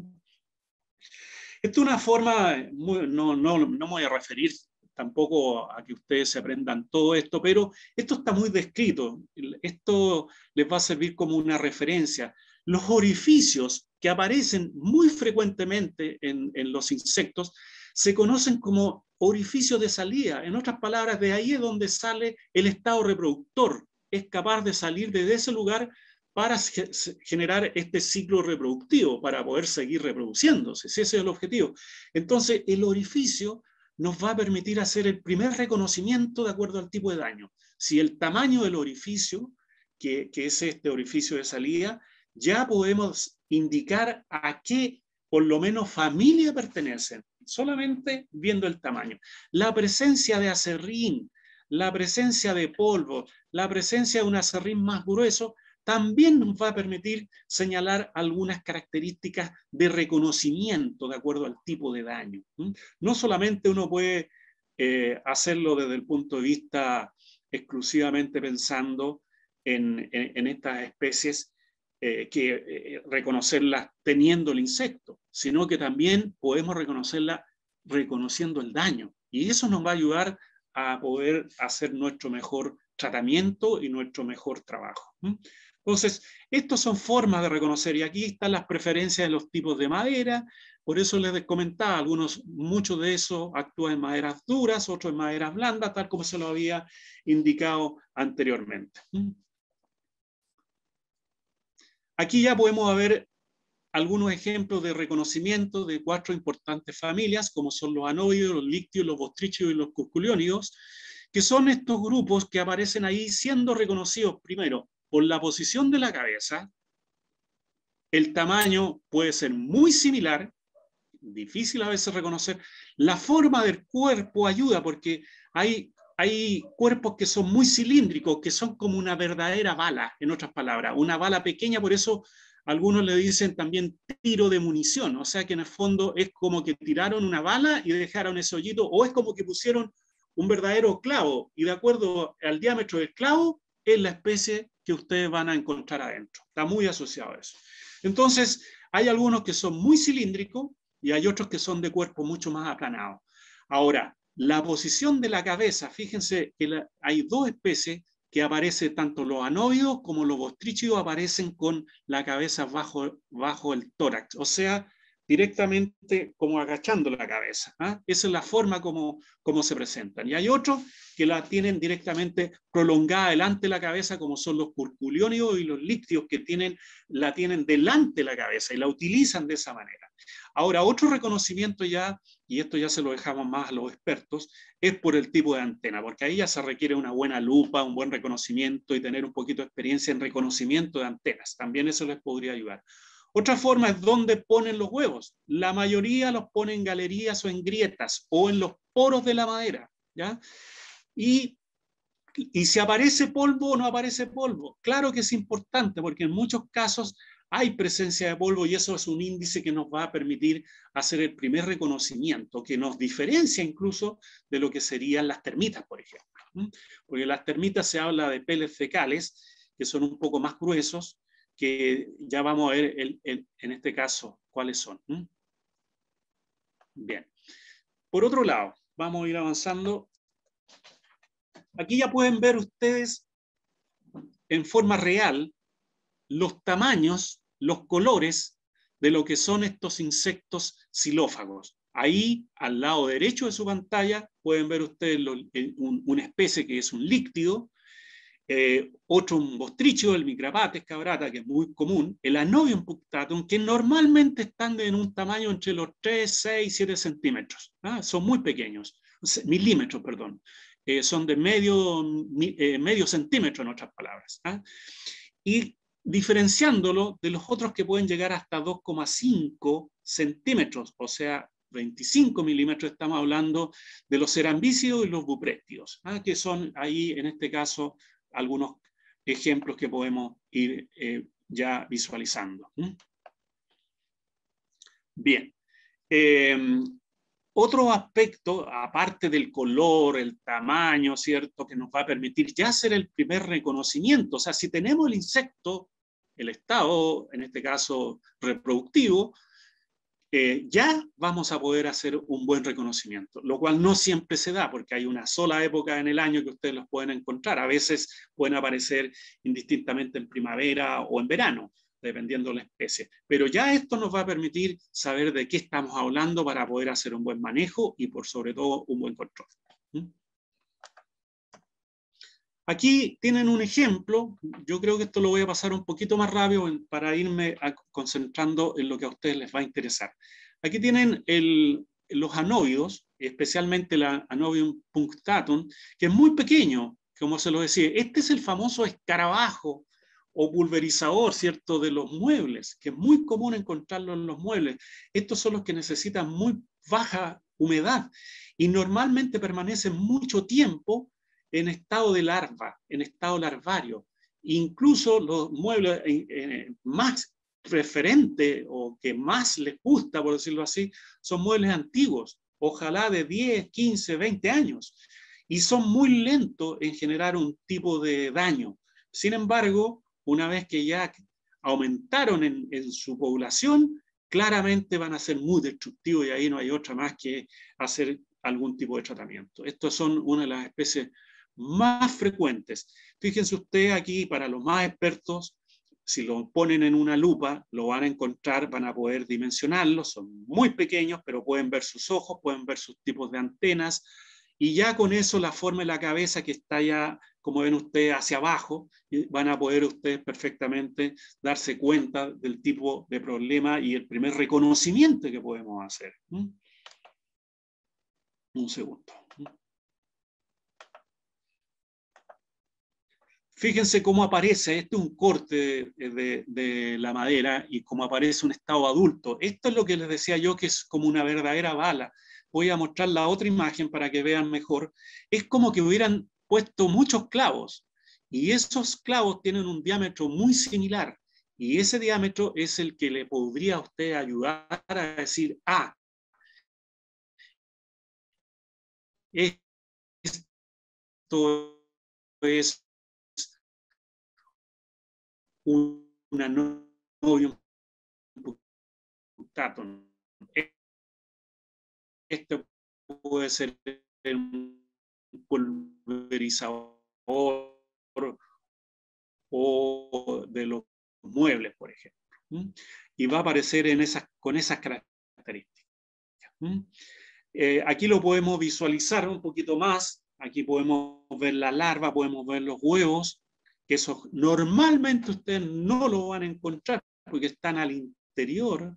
Esto es una forma, no, no, no me voy a referir tampoco a que ustedes se aprendan todo esto, pero esto está muy descrito. Esto les va a servir como una referencia los orificios que aparecen muy frecuentemente en, los insectos se conocen como orificios de salida. En otras palabras, de ahí es donde sale el estado reproductor. Es capaz de salir de ese lugar para generar este ciclo reproductivo, para poder seguir reproduciéndose. ese es el objetivo. Entonces, el orificio nos va a permitir hacer el primer reconocimiento de acuerdo al tipo de daño. Si el tamaño del orificio, que es este orificio de salida, ya podemos indicar a qué, por lo menos, familia pertenecen, solamente viendo el tamaño. La presencia de acerrín, la presencia de polvo, la presencia de un acerrín más grueso, también nos va a permitir señalar algunas características de reconocimiento de acuerdo al tipo de daño. No solamente uno puede eh, hacerlo desde el punto de vista exclusivamente pensando en estas especies eh, que eh, eh, reconocerlas teniendo el insecto, sino que también podemos reconocerla reconociendo el daño. Y eso nos va a ayudar a poder hacer nuestro mejor tratamiento y nuestro mejor trabajo. Entonces, estas son formas de reconocer y aquí están las preferencias de los tipos de madera. Por eso les comentaba, algunos, muchos de esos actúan en maderas duras, otros en maderas blandas, tal como se lo había indicado anteriormente. Aquí ya podemos ver algunos ejemplos de reconocimiento de cuatro importantes familias, como son los anoides, los lictios, los bostrichios y los cusculiónidos, que son estos grupos que aparecen ahí siendo reconocidos primero por la posición de la cabeza, el tamaño puede ser muy similar, difícil a veces reconocer, la forma del cuerpo ayuda porque hay hay cuerpos que son muy cilíndricos, que son como una verdadera bala, en otras palabras, una bala pequeña, por eso algunos le dicen también tiro de munición, o sea que en el fondo es como que tiraron una bala y dejaron ese hoyito, o es como que pusieron un verdadero clavo, y de acuerdo al diámetro del clavo, es la especie que ustedes van a encontrar adentro. Está muy asociado eso. Entonces, hay algunos que son muy cilíndricos y hay otros que son de cuerpo mucho más aplanado. Ahora, la posición de la cabeza, fíjense que hay dos especies que aparecen, tanto los anóvidos como los bostríchidos aparecen con la cabeza bajo el tórax, o sea, directamente como agachando la cabeza. ¿ah? Esa es la forma como, como se presentan. Y hay otros que la tienen directamente prolongada delante de la cabeza, como son los curculiónidos y los lícteos que tienen, la tienen delante de la cabeza y la utilizan de esa manera. Ahora, otro reconocimiento ya, y esto ya se lo dejamos más a los expertos, es por el tipo de antena, porque ahí ya se requiere una buena lupa, un buen reconocimiento y tener un poquito de experiencia en reconocimiento de antenas. También eso les podría ayudar. Otra forma es dónde ponen los huevos. La mayoría los pone en galerías o en grietas o en los poros de la madera. ¿ya? Y, y si aparece polvo o no aparece polvo. Claro que es importante porque en muchos casos hay presencia de polvo y eso es un índice que nos va a permitir hacer el primer reconocimiento, que nos diferencia incluso de lo que serían las termitas, por ejemplo. Porque las termitas se habla de peles fecales, que son un poco más gruesos, que ya vamos a ver en este caso cuáles son. Bien. Por otro lado, vamos a ir avanzando. Aquí ya pueden ver ustedes en forma real los tamaños, los colores de lo que son estos insectos xilófagos. Ahí, al lado derecho de su pantalla, pueden ver ustedes una especie que es un líquido, eh, otro otrum el micrapates cabrata, que es muy común, el anovium puctatum, que normalmente están en un tamaño entre los 3, 6, 7 centímetros. ¿ah? Son muy pequeños, milímetros, perdón. Eh, son de medio, eh, medio centímetro, en otras palabras. ¿ah? Y diferenciándolo de los otros que pueden llegar hasta 2,5 centímetros, o sea, 25 milímetros, estamos hablando de los cerambícidos y los buprestidos, ¿ah? que son ahí, en este caso, algunos ejemplos que podemos ir eh, ya visualizando. Bien. Em, otro aspecto, aparte del color, el tamaño, ¿cierto?, que nos va a permitir ya hacer el primer reconocimiento. O sea, si tenemos el insecto, el estado, en este caso reproductivo, eh, ya vamos a poder hacer un buen reconocimiento, lo cual no siempre se da porque hay una sola época en el año que ustedes los pueden encontrar. A veces pueden aparecer indistintamente en primavera o en verano, dependiendo de la especie. Pero ya esto nos va a permitir saber de qué estamos hablando para poder hacer un buen manejo y por sobre todo un buen control. ¿Mm? Aquí tienen un ejemplo, yo creo que esto lo voy a pasar un poquito más rápido para irme concentrando en lo que a ustedes les va a interesar. Aquí tienen los anóidos, especialmente la Anobium punctatum, que es muy pequeño, como se lo decía. Este es el famoso escarabajo o pulverizador, ¿cierto?, de los muebles, que es muy común encontrarlo en los muebles. Estos son los que necesitan muy baja humedad y normalmente permanecen mucho tiempo en estado de larva, en estado larvario. Incluso los muebles eh, eh, más preferentes o que más les gusta, por decirlo así, son muebles antiguos, ojalá de 10, 15, 20 años. Y son muy lentos en generar un tipo de daño. Sin embargo, una vez que ya aumentaron en, en su población, claramente van a ser muy destructivos y ahí no hay otra más que hacer algún tipo de tratamiento. Estos son una de las especies más frecuentes. Fíjense usted aquí, para los más expertos, si lo ponen en una lupa, lo van a encontrar, van a poder dimensionarlo, son muy pequeños, pero pueden ver sus ojos, pueden ver sus tipos de antenas, y ya con eso la forma de la cabeza que está ya, como ven ustedes, hacia abajo, van a poder ustedes perfectamente darse cuenta del tipo de problema y el primer reconocimiento que podemos hacer. ¿Mm? Un segundo. Fíjense cómo aparece, este es un corte de, la madera y cómo aparece un estado adulto. Esto es lo que les decía yo que es como una verdadera bala. Voy a mostrar la otra imagen para que vean mejor. Es como que hubieran puesto muchos clavos y esos clavos tienen un diámetro muy similar y ese diámetro es el que le podría usted ayudar a decir, ah, esto es una novia, un Este puede ser un pulverizador o de los muebles, por ejemplo. Y va a aparecer en esas, con esas características. Eh, aquí lo podemos visualizar un poquito más. Aquí podemos ver la larva, podemos ver los huevos, que eso normalmente ustedes no lo van a encontrar porque están al interior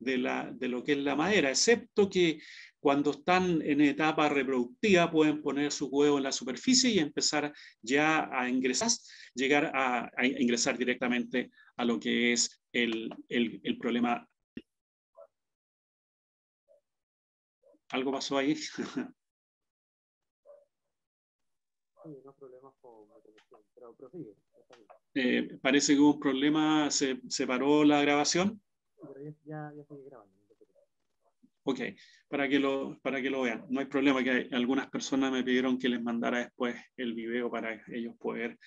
de, lo que es la madera, excepto que cuando están en etapa reproductiva pueden poner su huevo en la superficie y empezar ya a ingresar, llegar a, ingresar directamente a lo que es el, el problema. Algo pasó ahí. Eh, parece que hubo un problema, se, se paró la grabación. Ok, para que, lo, para que lo vean. No hay problema que algunas personas me pidieron que les mandara después el video para ellos poder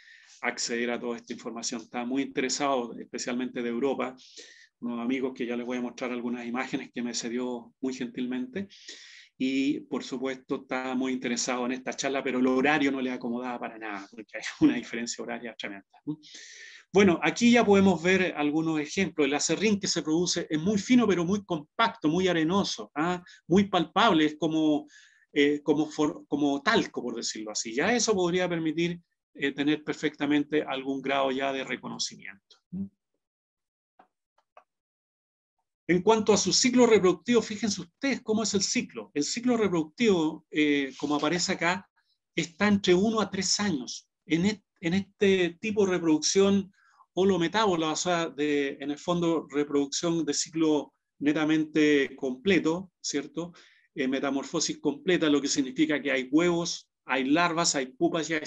acceder a toda esta información. Estaba muy interesado, especialmente de Europa, unos amigos que ya les voy a mostrar algunas imágenes que me cedió muy gentilmente y por supuesto está muy interesado en esta charla, pero el horario no le acomodaba para nada, porque hay una diferencia horaria tremenda. Bueno, aquí ya podemos ver algunos ejemplos. El acerrín que se produce es muy fino, pero muy compacto, muy arenoso, ¿ah? muy palpable, es como, eh, como, como talco, por decirlo así. Ya eso podría permitir eh, tener perfectamente algún grado ya de reconocimiento. En cuanto a su ciclo reproductivo, fíjense ustedes cómo es el ciclo. El ciclo reproductivo, eh, como aparece acá, está entre 1 a 3 años. En, este tipo de reproducción holometábola, o sea, de, en el fondo reproducción de ciclo netamente completo, ¿cierto? Eh, metamorfosis completa, lo que significa que hay huevos, hay larvas, hay pupas y hay,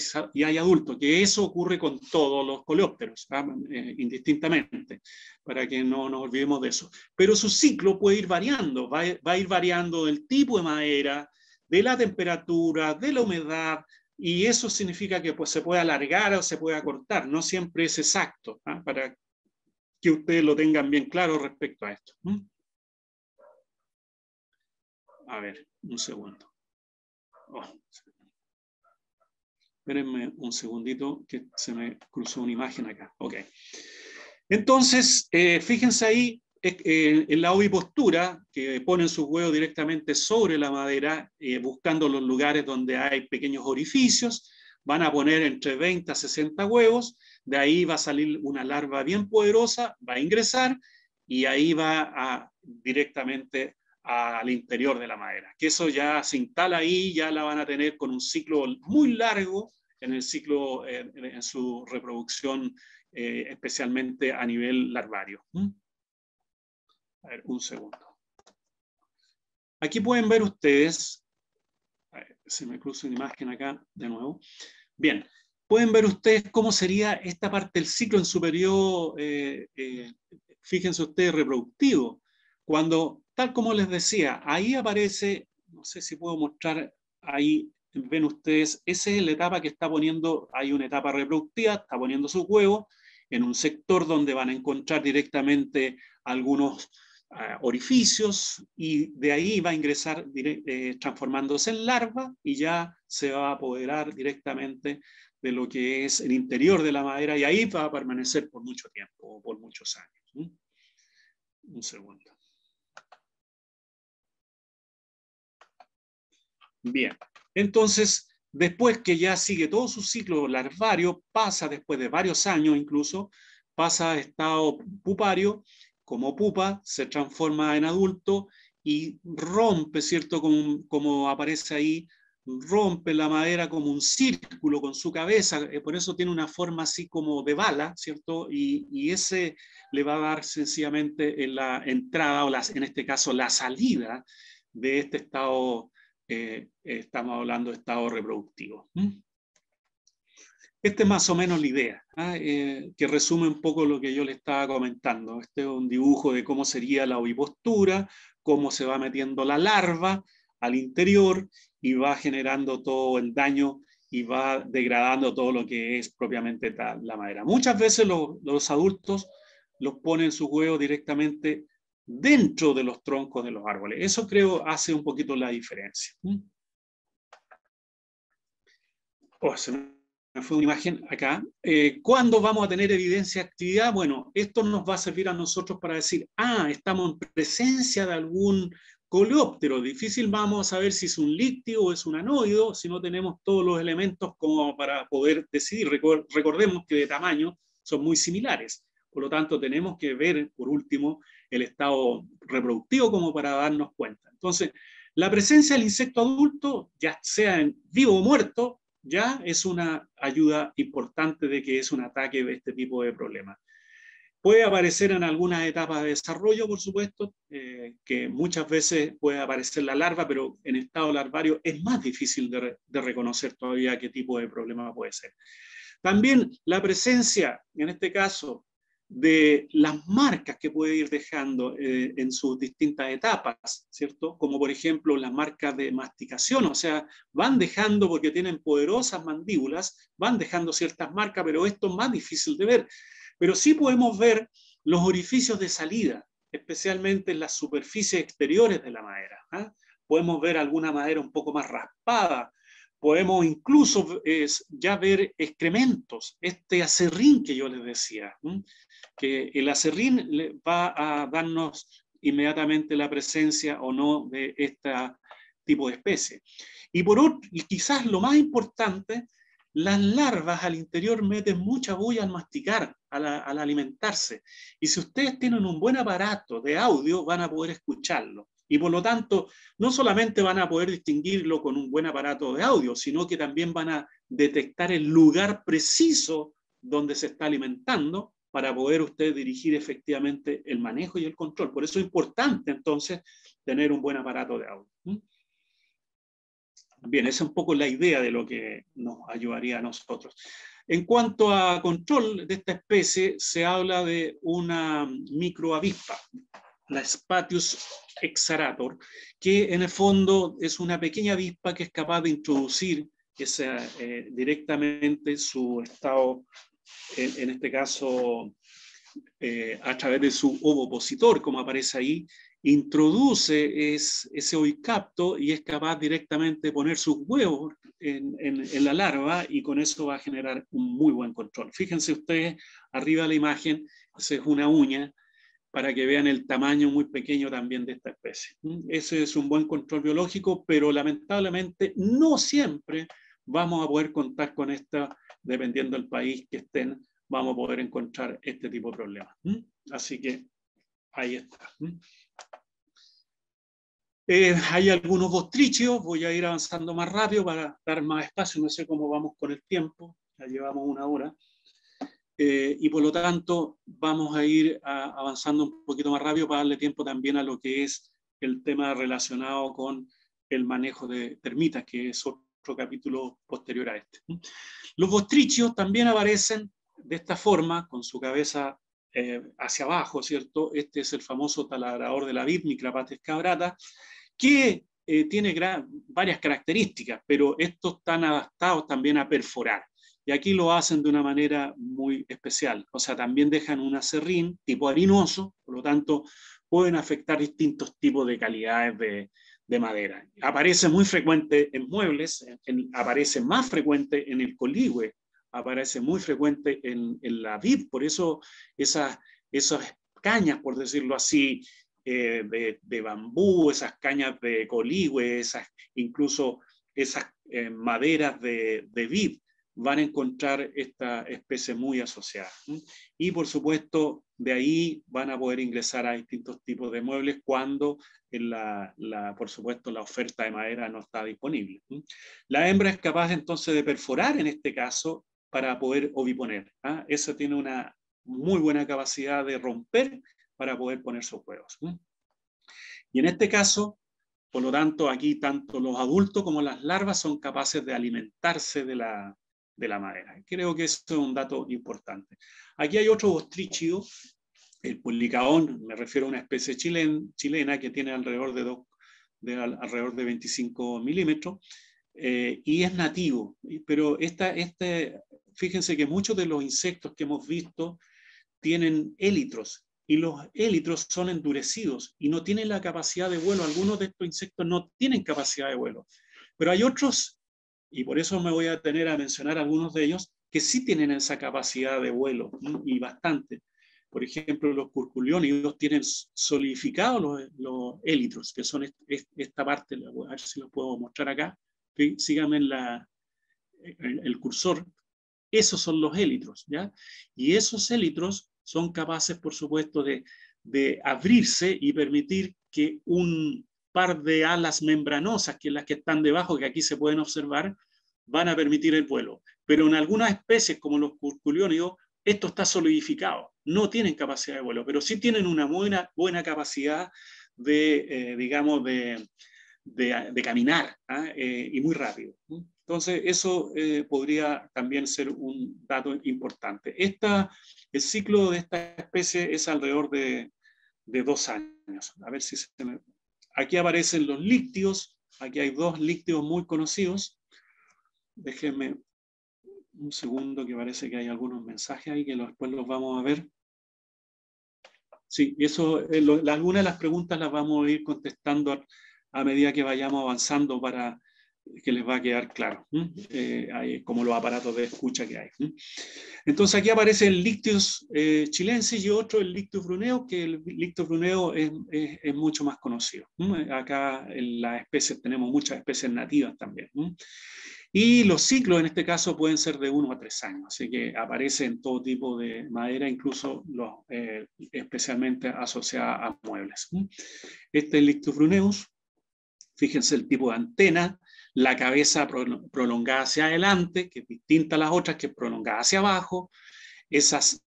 y adultos, que eso ocurre con todos los coleópteros, ¿ah? eh, indistintamente, para que no nos olvidemos de eso. Pero su ciclo puede ir variando, va, va a ir variando del tipo de madera, de la temperatura, de la humedad, y eso significa que pues, se puede alargar o se puede acortar, no siempre es exacto, ¿ah? para que ustedes lo tengan bien claro respecto a esto. A ver, un segundo. Oh. Espérenme un segundito que se me cruzó una imagen acá. Ok. Entonces, eh, fíjense ahí eh, eh, en la ovipostura, que ponen sus huevos directamente sobre la madera, buscando los lugares donde hay pequeños orificios. Van a poner entre 20 a 60 huevos. De ahí va a salir una larva bien poderosa, va a ingresar y ahí va directamente al interior de la madera. Que eso ya se instala ahí, ya la van a tener con un ciclo muy largo en el ciclo, en, su reproducción, eh, especialmente a nivel larvario. ¿Mm? A ver, un segundo. Aquí pueden ver ustedes, se me cruza una imagen acá de nuevo. Bien, pueden ver ustedes cómo sería esta parte del ciclo en superior, eh, eh, fíjense ustedes, reproductivo. Cuando, tal como les decía, ahí aparece, no sé si puedo mostrar ahí ven ustedes, esa es la etapa que está poniendo, hay una etapa reproductiva, está poniendo su huevo en un sector donde van a encontrar directamente algunos ah, orificios y de ahí va a ingresar eh, transformándose en larva y ya se va a apoderar directamente de lo que es el interior de la madera y ahí va a permanecer por mucho tiempo o por muchos años. Un segundo. Bien. Entonces, después que ya sigue todo su ciclo larvario, pasa después de varios años incluso, pasa a estado pupario, como pupa, se transforma en adulto y rompe, ¿cierto? Como, como aparece ahí, rompe la madera como un círculo con su cabeza, eh, por eso tiene una forma así como de bala, ¿cierto? Y, y ese le va a dar sencillamente en la entrada o las, en este caso la salida de este estado eh, estamos hablando de estado reproductivo. Esta es más o menos la idea, ¿ah? eh, que resume un poco lo que yo le estaba comentando. Este es un dibujo de cómo sería la ovipostura, cómo se va metiendo la larva al interior y va generando todo el daño y va degradando todo lo que es propiamente la madera. Muchas veces los, adultos los ponen sus huevos directamente dentro de los troncos de los árboles. Eso creo hace un poquito la diferencia. ¿Mm? Oh, se me fue una imagen acá. Eh, ¿Cuándo vamos a tener evidencia de actividad? Bueno, esto nos va a servir a nosotros para decir, ah, estamos en presencia de algún coleóptero. Difícil vamos a saber si es un líctido o es un anoido, si no tenemos todos los elementos como para poder decidir. Recordemos que de tamaño son muy similares. Por lo tanto, tenemos que ver, por último, el estado reproductivo como para darnos cuenta. Entonces, la presencia del insecto adulto, ya sea en vivo o muerto, ya es una ayuda importante de que es un ataque de este tipo de problemas. Puede aparecer en algunas etapas de desarrollo, por supuesto, eh, que muchas veces puede aparecer la larva, pero en estado larvario es más difícil de reconocer todavía qué tipo de problema puede ser. También la presencia, en este caso, de las marcas que puede ir dejando eh, en sus distintas etapas, ¿cierto? Como por ejemplo las marcas de masticación, o sea, van dejando, porque tienen poderosas mandíbulas, van dejando ciertas marcas, pero esto es más difícil de ver. Pero sí podemos ver los orificios de salida, especialmente en las superficies exteriores de la madera. ¿ah? Podemos ver alguna madera un poco más raspada, podemos incluso eh, ya ver excrementos, este acerrín que yo les decía, que el acerrín va a darnos inmediatamente la presencia o no de este tipo de especie. Y, por y quizás lo más importante, las larvas al interior meten mucha bulla al masticar, al alimentarse. Y si ustedes tienen un buen aparato de audio, van a poder escucharlo. Y por lo tanto, no solamente van a poder distinguirlo con un buen aparato de audio, sino que también van a detectar el lugar preciso donde se está alimentando para poder usted dirigir efectivamente el manejo y el control. Por eso es importante entonces tener un buen aparato de audio. Bien, esa es un poco la idea de lo que nos ayudaría a nosotros. En cuanto a control de esta especie, se habla de una microavispa la Spatius exarator, que en el fondo es una pequeña avispa que es capaz de introducir eh, directamente su estado, en, este caso eh, a través de su ovopositor, como aparece ahí, introduce ese oicapto y es capaz directamente de poner sus huevos en, en, la larva y con eso va a generar un muy buen control. Fíjense ustedes, arriba de la imagen, esa es una uña para que vean el tamaño muy pequeño también de esta especie. ¿Mm? Ese es un buen control biológico, pero lamentablemente no siempre vamos a poder contar con esta, dependiendo del país que estén, vamos a poder encontrar este tipo de problemas. ¿Mm? Así que ahí está. ¿Mm? Eh, hay algunos bostrichios, voy a ir avanzando más rápido para dar más espacio, no sé cómo vamos con el tiempo, ya llevamos una hora. Eh, y por lo tanto vamos a ir avanzando un poquito más rápido para darle tiempo también a lo que es el tema relacionado con el manejo de termitas, que es otro capítulo posterior a este. Los bostrichios también aparecen de esta forma, con su cabeza eh, hacia abajo, ¿cierto? Este es el famoso taladrador de la vid, Micrapates cabrata, que eh, tiene varias características, pero estos están adaptados también a perforar. Y aquí lo hacen de una manera muy especial. O sea, también dejan un acerrín tipo harinoso, por lo tanto, pueden afectar distintos tipos de calidades de, madera. Aparece muy frecuente en muebles, aparece más frecuente en el coligüe, aparece muy frecuente en, la vid, por eso esas, esas cañas, por decirlo así, eh, de, bambú, esas cañas de coligüe, esas, incluso esas eh, maderas de vid, van a encontrar esta especie muy asociada. Y por supuesto, de ahí van a poder ingresar a distintos tipos de muebles cuando, la, por supuesto, la oferta de madera no está disponible. La hembra es capaz entonces de perforar en este caso para poder oviponer. ¿ah? Esa tiene una muy buena capacidad de romper para poder poner sus huevos. Y en este caso, por lo tanto, aquí tanto los adultos como las larvas son capaces de alimentarse de la, de la madera. Creo que eso es un dato importante. Aquí hay otro ostríchido, el pulicaón, me refiero a una especie chilena que tiene alrededor de, alrededor de 25 milímetros eh, y es nativo. Pero esta, este, fíjense que muchos de los insectos que hemos visto tienen élitros y los élitros son endurecidos y no tienen la capacidad de vuelo. Algunos de estos insectos no tienen capacidad de vuelo. Pero hay otros y por eso me voy a tener a mencionar algunos de ellos que sí tienen esa capacidad de vuelo y bastante. Por ejemplo, los curculiónidos tienen solidificados los, los élitros, que son esta parte, a ver si los puedo mostrar acá. Síganme en el, cursor. Esos son los élitros, ¿ya? Y esos élitros son capaces, por supuesto, de abrirse y permitir que un, par de alas membranosas, que las que están debajo, que aquí se pueden observar, van a permitir el vuelo. Pero en algunas especies, como los curculiónidos, esto está solidificado. No tienen capacidad de vuelo, pero sí tienen una buena, buena capacidad de, eh, digamos, de, de, caminar ¿ah? eh, y muy rápido. Entonces, eso eh, podría también ser un dato importante. el ciclo de esta especie es alrededor de, de dos años. A ver si se me Aquí aparecen los lícteos, Aquí hay dos lícteos muy conocidos. Déjenme un segundo que parece que hay algunos mensajes ahí que después los vamos a ver. Sí, eso, eh, algunas de las preguntas las vamos a ir contestando a medida que vayamos avanzando para que les va a quedar claro, eh, como los aparatos de escucha que hay. Entonces aquí aparece el Lictius eh, chilensis y otro, el Lictus bruneo, que el Lictus bruneo es, mucho más conocido. Acá en las especies tenemos muchas especies nativas también. Y los ciclos en este caso pueden ser de uno a tres años, así que aparece en todo tipo de madera, incluso los, eh, especialmente asociada a muebles. Este es el Lictus bruneus, fíjense el tipo de antena, la cabeza prolongada hacia adelante, que es distinta a las otras, que es prolongada hacia abajo, esas,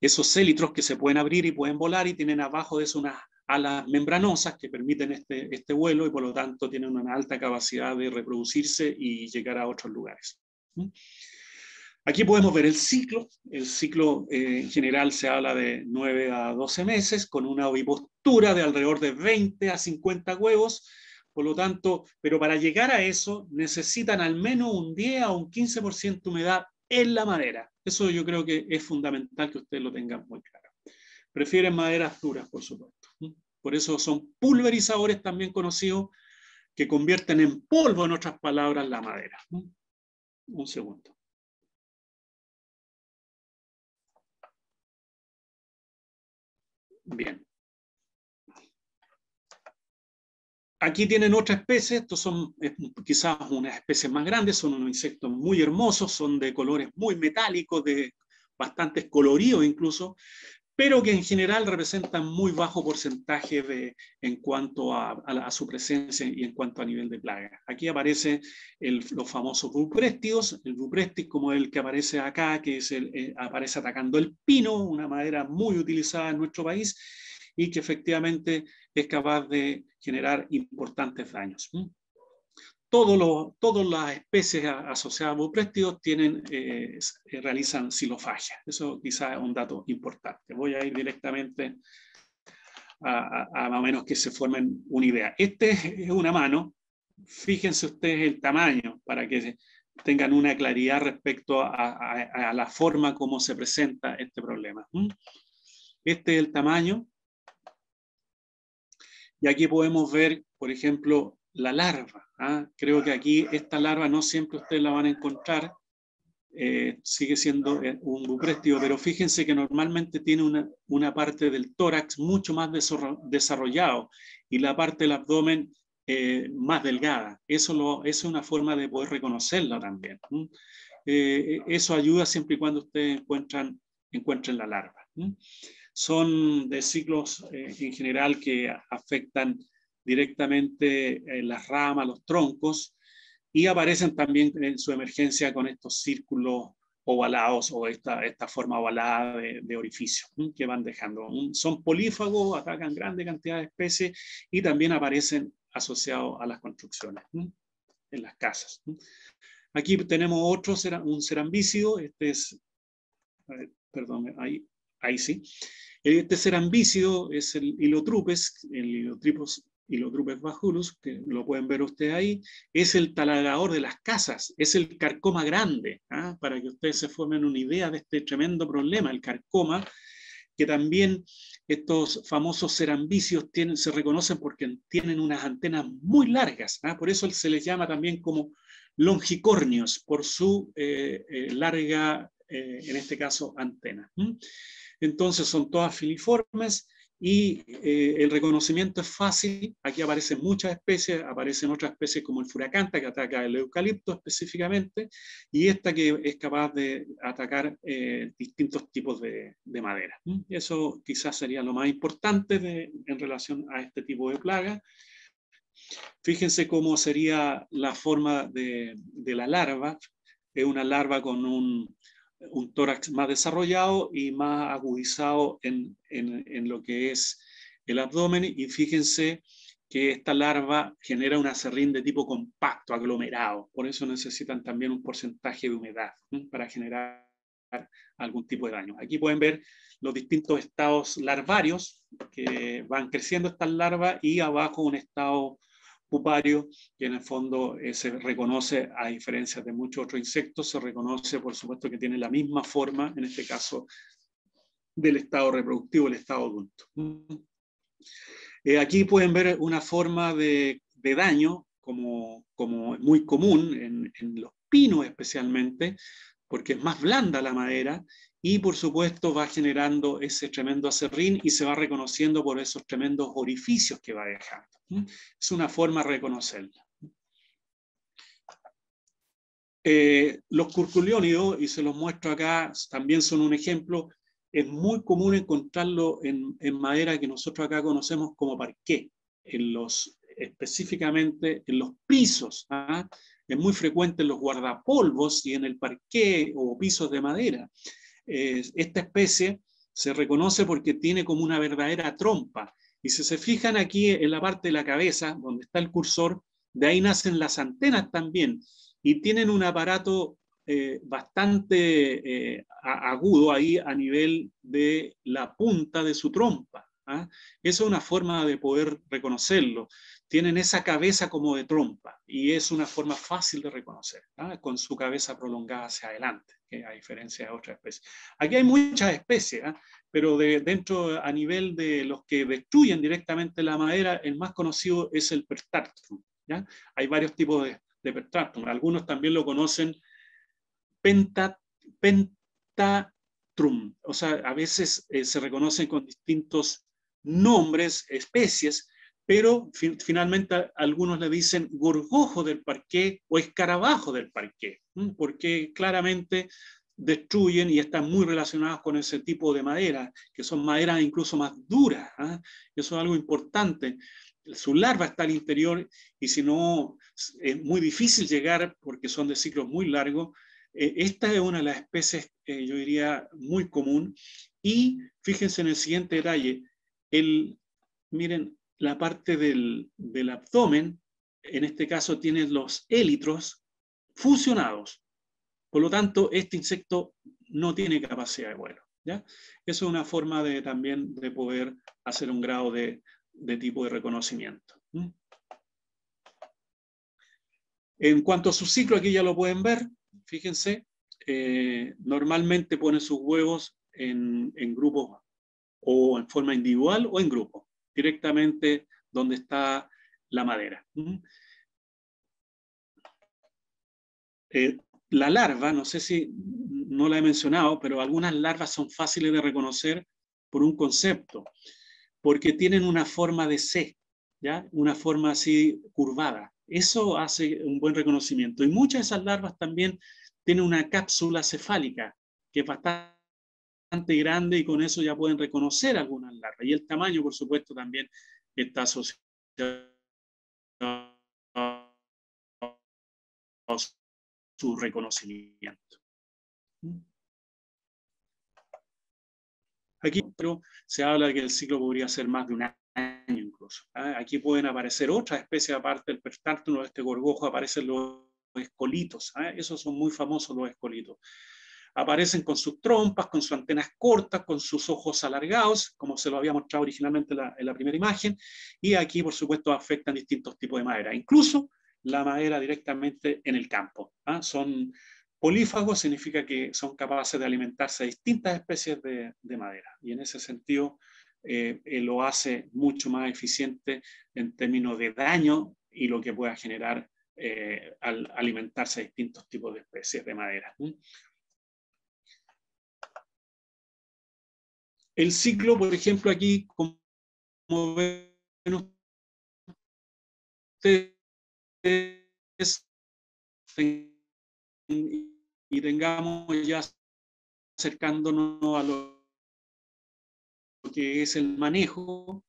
esos célitros que se pueden abrir y pueden volar y tienen abajo de eso unas alas membranosas que permiten este, este vuelo y por lo tanto tienen una alta capacidad de reproducirse y llegar a otros lugares. Aquí podemos ver el ciclo. El ciclo eh, en general se habla de 9 a 12 meses con una ovipostura de alrededor de 20 a 50 huevos por lo tanto, pero para llegar a eso necesitan al menos un 10 o un 15% de humedad en la madera. Eso yo creo que es fundamental que ustedes lo tengan muy claro. Prefieren maderas duras, por supuesto. Por eso son pulverizadores también conocidos que convierten en polvo, en otras palabras, la madera. Un segundo. Bien. Aquí tienen otra especie, estos son quizás unas especies más grandes, son unos insectos muy hermosos, son de colores muy metálicos, de bastantes coloridos incluso, pero que en general representan muy bajo porcentaje en cuanto a, su presencia y en cuanto a nivel de plaga. Aquí aparecen los famosos buprestios, el buprestis como el que aparece acá, que es el, eh, aparece atacando el pino, una madera muy utilizada en nuestro país, y que efectivamente es capaz de generar importantes daños. ¿Mm? todas las especies asociadas a buprestidos tienen, eh, eh, realizan silofagia. Eso quizás es un dato importante. Voy a ir directamente a, más o menos que se formen una idea. Esta es una mano. Fíjense ustedes el tamaño para que tengan una claridad respecto a, a la forma como se presenta este problema. ¿Mm? Este es el tamaño y aquí podemos ver, por ejemplo, la larva. ¿ah? Creo que aquí esta larva no siempre ustedes la van a encontrar. Eh, sigue siendo eh, un bucréstido, pero fíjense que normalmente tiene una, una parte del tórax mucho más desarrollado y la parte del abdomen eh, más delgada. Eso, es una forma de poder reconocerla también. eso ayuda siempre y cuando ustedes encuentran, encuentren la larva son de ciclos eh, en general que afectan directamente eh, las ramas, los troncos, y aparecen también en su emergencia con estos círculos ovalados o esta, esta forma ovalada de, orificio que van dejando. Son polífagos, atacan grandes cantidades de especies y también aparecen asociados a las construcciones, en las casas. Aquí tenemos otro, un cerambícido, este es, perdón, ahí, ahí sí. Este tercer cerambícido es el hilotrupes, el Hilotripos hilotrupes bajulus, que lo pueden ver ustedes ahí, es el taladrador de las casas, es el carcoma grande, ¿ah? para que ustedes se formen una idea de este tremendo problema, el carcoma, que también estos famosos cerambicios se reconocen porque tienen unas antenas muy largas, ¿ah? por eso se les llama también como longicornios, por su eh, eh, larga, eh, en este caso, antena. Entonces son todas filiformes y eh, el reconocimiento es fácil. Aquí aparecen muchas especies, aparecen otras especies como el furacanta que ataca el eucalipto específicamente y esta que es capaz de atacar eh, distintos tipos de, madera. Eso quizás sería lo más importante en relación a este tipo de plaga. Fíjense cómo sería la forma de la larva. Es una larva con un un tórax más desarrollado y más agudizado en, lo que es el abdomen. Y fíjense que esta larva genera un acerrín de tipo compacto, aglomerado. Por eso necesitan también un porcentaje de humedad para generar algún tipo de daño. Aquí pueden ver los distintos estados larvarios que van creciendo estas larvas y abajo un estado pupario, que en el fondo eh, se reconoce, a diferencia de muchos otros insectos, se reconoce, por supuesto, que tiene la misma forma, en este caso, del estado reproductivo, el estado adulto. Eh, aquí pueden ver una forma de, daño como, como, muy común en, en los pinos especialmente, porque es más blanda la madera y por supuesto va generando ese tremendo acerrín y se va reconociendo por esos tremendos orificios que va dejando. Es una forma de reconocerlo. Eh, los curculiónidos, y se los muestro acá, también son un ejemplo, es muy común encontrarlo en, madera que nosotros acá conocemos como parqué, en los, específicamente en los pisos. ¿ah? Es muy frecuente en los guardapolvos y en el parqué o pisos de madera esta especie se reconoce porque tiene como una verdadera trompa. Y si se fijan aquí en la parte de la cabeza, donde está el cursor, de ahí nacen las antenas también. Y tienen un aparato eh, bastante eh, agudo ahí a nivel de la punta de su trompa. ¿ah? Esa es una forma de poder reconocerlo. Tienen esa cabeza como de trompa y es una forma fácil de reconocer, ¿ah? con su cabeza prolongada hacia adelante a diferencia de otras especies. Aquí hay muchas especies, ¿ah? pero dentro a nivel de los que destruyen directamente la madera, el más conocido es el pertartum. Hay varios tipos de, de pertartum. Algunos también lo conocen pentatrum. O sea, a veces eh, se reconocen con distintos nombres, especies, pero finalmente algunos le dicen gorgojo del parqué o escarabajo del parqué, porque claramente destruyen y están muy relacionados con ese tipo de madera, que son maderas incluso más duras. ¿ah? Eso es algo importante. Su larva está al interior y si no, es muy difícil llegar porque son de ciclos muy largos. E, esta es una de las especies, que eh, yo diría, muy común. Y fíjense en el siguiente detalle. El, miren, la parte del, abdomen, en este caso tiene los élitros fusionados. Por lo tanto, este insecto no tiene capacidad de vuelo. ¿ya? Eso es una forma de, también de poder hacer un grado de, tipo de reconocimiento. En cuanto a su ciclo, aquí ya lo pueden ver, fíjense, eh, normalmente pone sus huevos en, en grupos o en forma individual o en grupo directamente donde está la madera. Eh, la larva, no sé si no la he mencionado, pero algunas larvas son fáciles de reconocer por un concepto, porque tienen una forma de C, ¿ya? una forma así curvada. Eso hace un buen reconocimiento. Y muchas de esas larvas también tienen una cápsula cefálica, que es bastante grande y con eso ya pueden reconocer algunas larvas. Y el tamaño, por supuesto, también está asociado a su reconocimiento. Aquí se habla que el ciclo podría ser más de un año incluso. ¿ah? Aquí pueden aparecer otras especies aparte del de este gorgojo, aparecen los escolitos. ¿ah? Esos son muy famosos los escolitos aparecen con sus trompas, con sus antenas cortas, con sus ojos alargados, como se lo había mostrado originalmente en la, primera imagen, y aquí, por supuesto, afectan distintos tipos de madera, incluso la madera directamente en el campo. ¿ah? Son polífagos, significa que son capaces de alimentarse a distintas especies de, madera, y en ese sentido eh, eh, lo hace mucho más eficiente en términos de daño y lo que pueda generar eh, al alimentarse a distintos tipos de especies de madera. El ciclo, por ejemplo, aquí, como ven ustedes, y tengamos ya acercándonos a lo que es el manejo,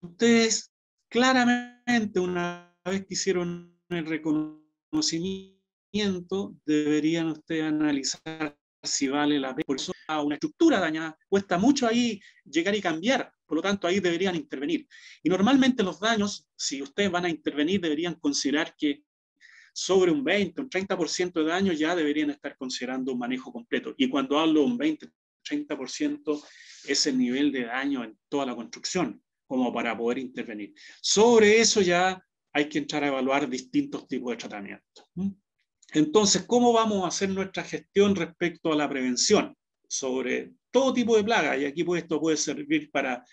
ustedes claramente una vez que hicieron el reconocimiento, deberían ustedes analizar si vale la pena. Por eso a una estructura dañada, cuesta mucho ahí llegar y cambiar, por lo tanto ahí deberían intervenir. Y normalmente los daños, si ustedes van a intervenir, deberían considerar que sobre un 20, un 30% de daño ya deberían estar considerando un manejo completo. Y cuando hablo de un 20, 30% es el nivel de daño en toda la construcción, como para poder intervenir. Sobre eso ya hay que entrar a evaluar distintos tipos de tratamiento. Entonces, ¿cómo vamos a hacer nuestra gestión respecto a la prevención? sobre todo tipo de plagas. Y aquí pues, esto puede servir para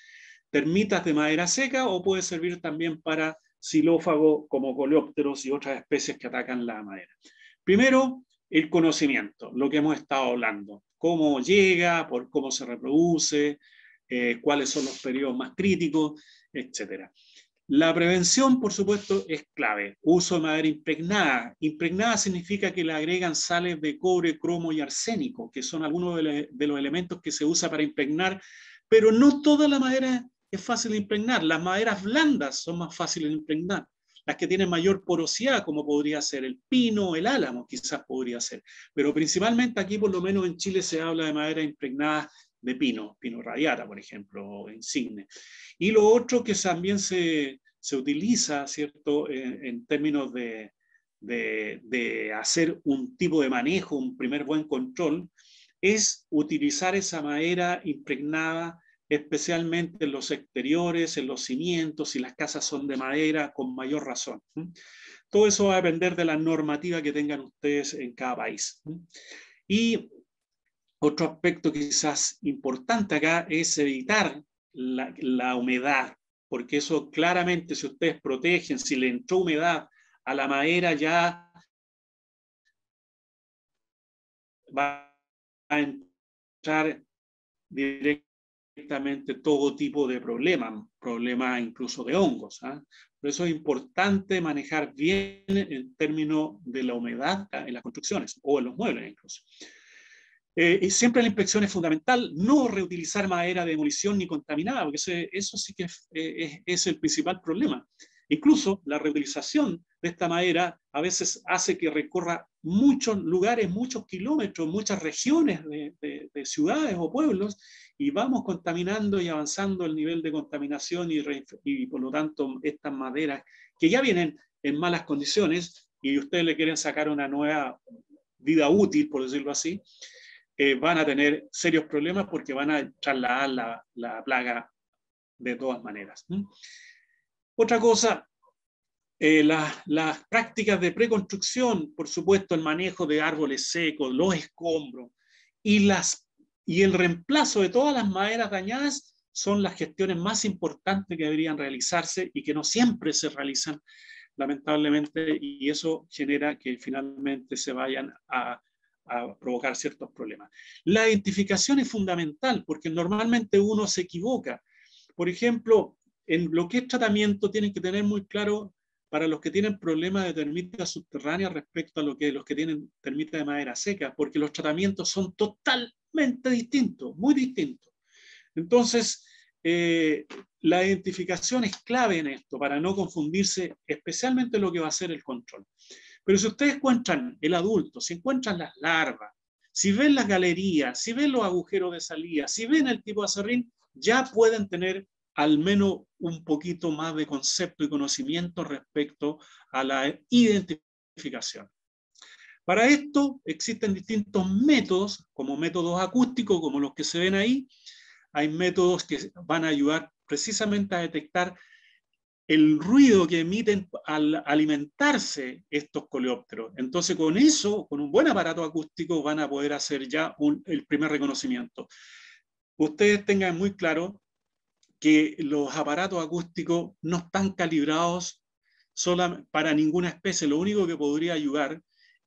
termitas de madera seca o puede servir también para xilófagos como coleópteros y otras especies que atacan la madera. Primero, el conocimiento, lo que hemos estado hablando, cómo llega, por cómo se reproduce, eh, cuáles son los periodos más críticos, etc. La prevención, por supuesto, es clave. Uso de madera impregnada. Impregnada significa que le agregan sales de cobre, cromo y arsénico, que son algunos de, los elementos que se usa para impregnar, pero no toda la madera es fácil de impregnar. Las maderas blandas son más fáciles de impregnar. Las que tienen mayor porosidad, como podría ser el pino, el álamo, quizás podría ser. Pero principalmente aquí, por lo menos en Chile, se habla de madera impregnada de pino, pino radiata, por ejemplo, insigne. Y lo mm. otro que también se, utiliza, ¿cierto?, en, términos de, de, hacer un tipo de manejo, un primer buen control, es utilizar esa madera impregnada especialmente en los exteriores, en los cimientos, si las casas son de madera, con mayor razón. Todo eso va a depender de la normativa que tengan ustedes en cada país. Y otro aspecto quizás importante acá es evitar la, humedad, porque eso claramente si ustedes protegen, si le entró humedad a la madera ya va a entrar directamente todo tipo de problemas, problemas incluso de hongos. ¿ah? Por eso es importante manejar bien el término de la humedad en las construcciones o en los muebles incluso y eh, siempre la inspección es fundamental, no reutilizar madera de demolición ni contaminada, porque eso, sí que eh, es, el principal problema. Incluso la reutilización de esta madera a veces hace que recorra muchos lugares, muchos kilómetros, muchas regiones de, ciudades o pueblos y vamos contaminando y avanzando el nivel de contaminación y, y por lo tanto estas maderas que ya vienen en malas condiciones y ustedes le quieren sacar una nueva vida útil, por decirlo así, eh, van a tener serios problemas porque van a trasladar la, plaga de todas maneras. Otra cosa, eh, las, las prácticas de preconstrucción, por supuesto, el manejo de árboles secos, los escombros y, las, y el reemplazo de todas las maderas dañadas son las gestiones más importantes que deberían realizarse y que no siempre se realizan, lamentablemente, y eso genera que finalmente se vayan a a provocar ciertos problemas. La identificación es fundamental porque normalmente uno se equivoca. Por ejemplo, en lo que es tratamiento tienen que tener muy claro para los que tienen problemas de termita subterránea respecto a lo que los que tienen termita de madera seca, porque los tratamientos son totalmente distintos, muy distintos. Entonces, eh, la identificación es clave en esto para no confundirse, especialmente lo que va a ser el control. Pero si ustedes encuentran el adulto, si encuentran las larvas, si ven las galerías, si ven los agujeros de salida, si ven el tipo de acerrín, ya pueden tener al menos un poquito más de concepto y conocimiento respecto a la identificación. Para esto existen distintos métodos, como métodos acústicos, como los que se ven ahí. Hay métodos que van a ayudar precisamente a detectar el ruido que emiten al alimentarse estos coleópteros. Entonces, con eso, con un buen aparato acústico, van a poder hacer ya el primer reconocimiento. Ustedes tengan muy claro que los aparatos acústicos no están calibrados para ninguna especie. Lo único que podría ayudar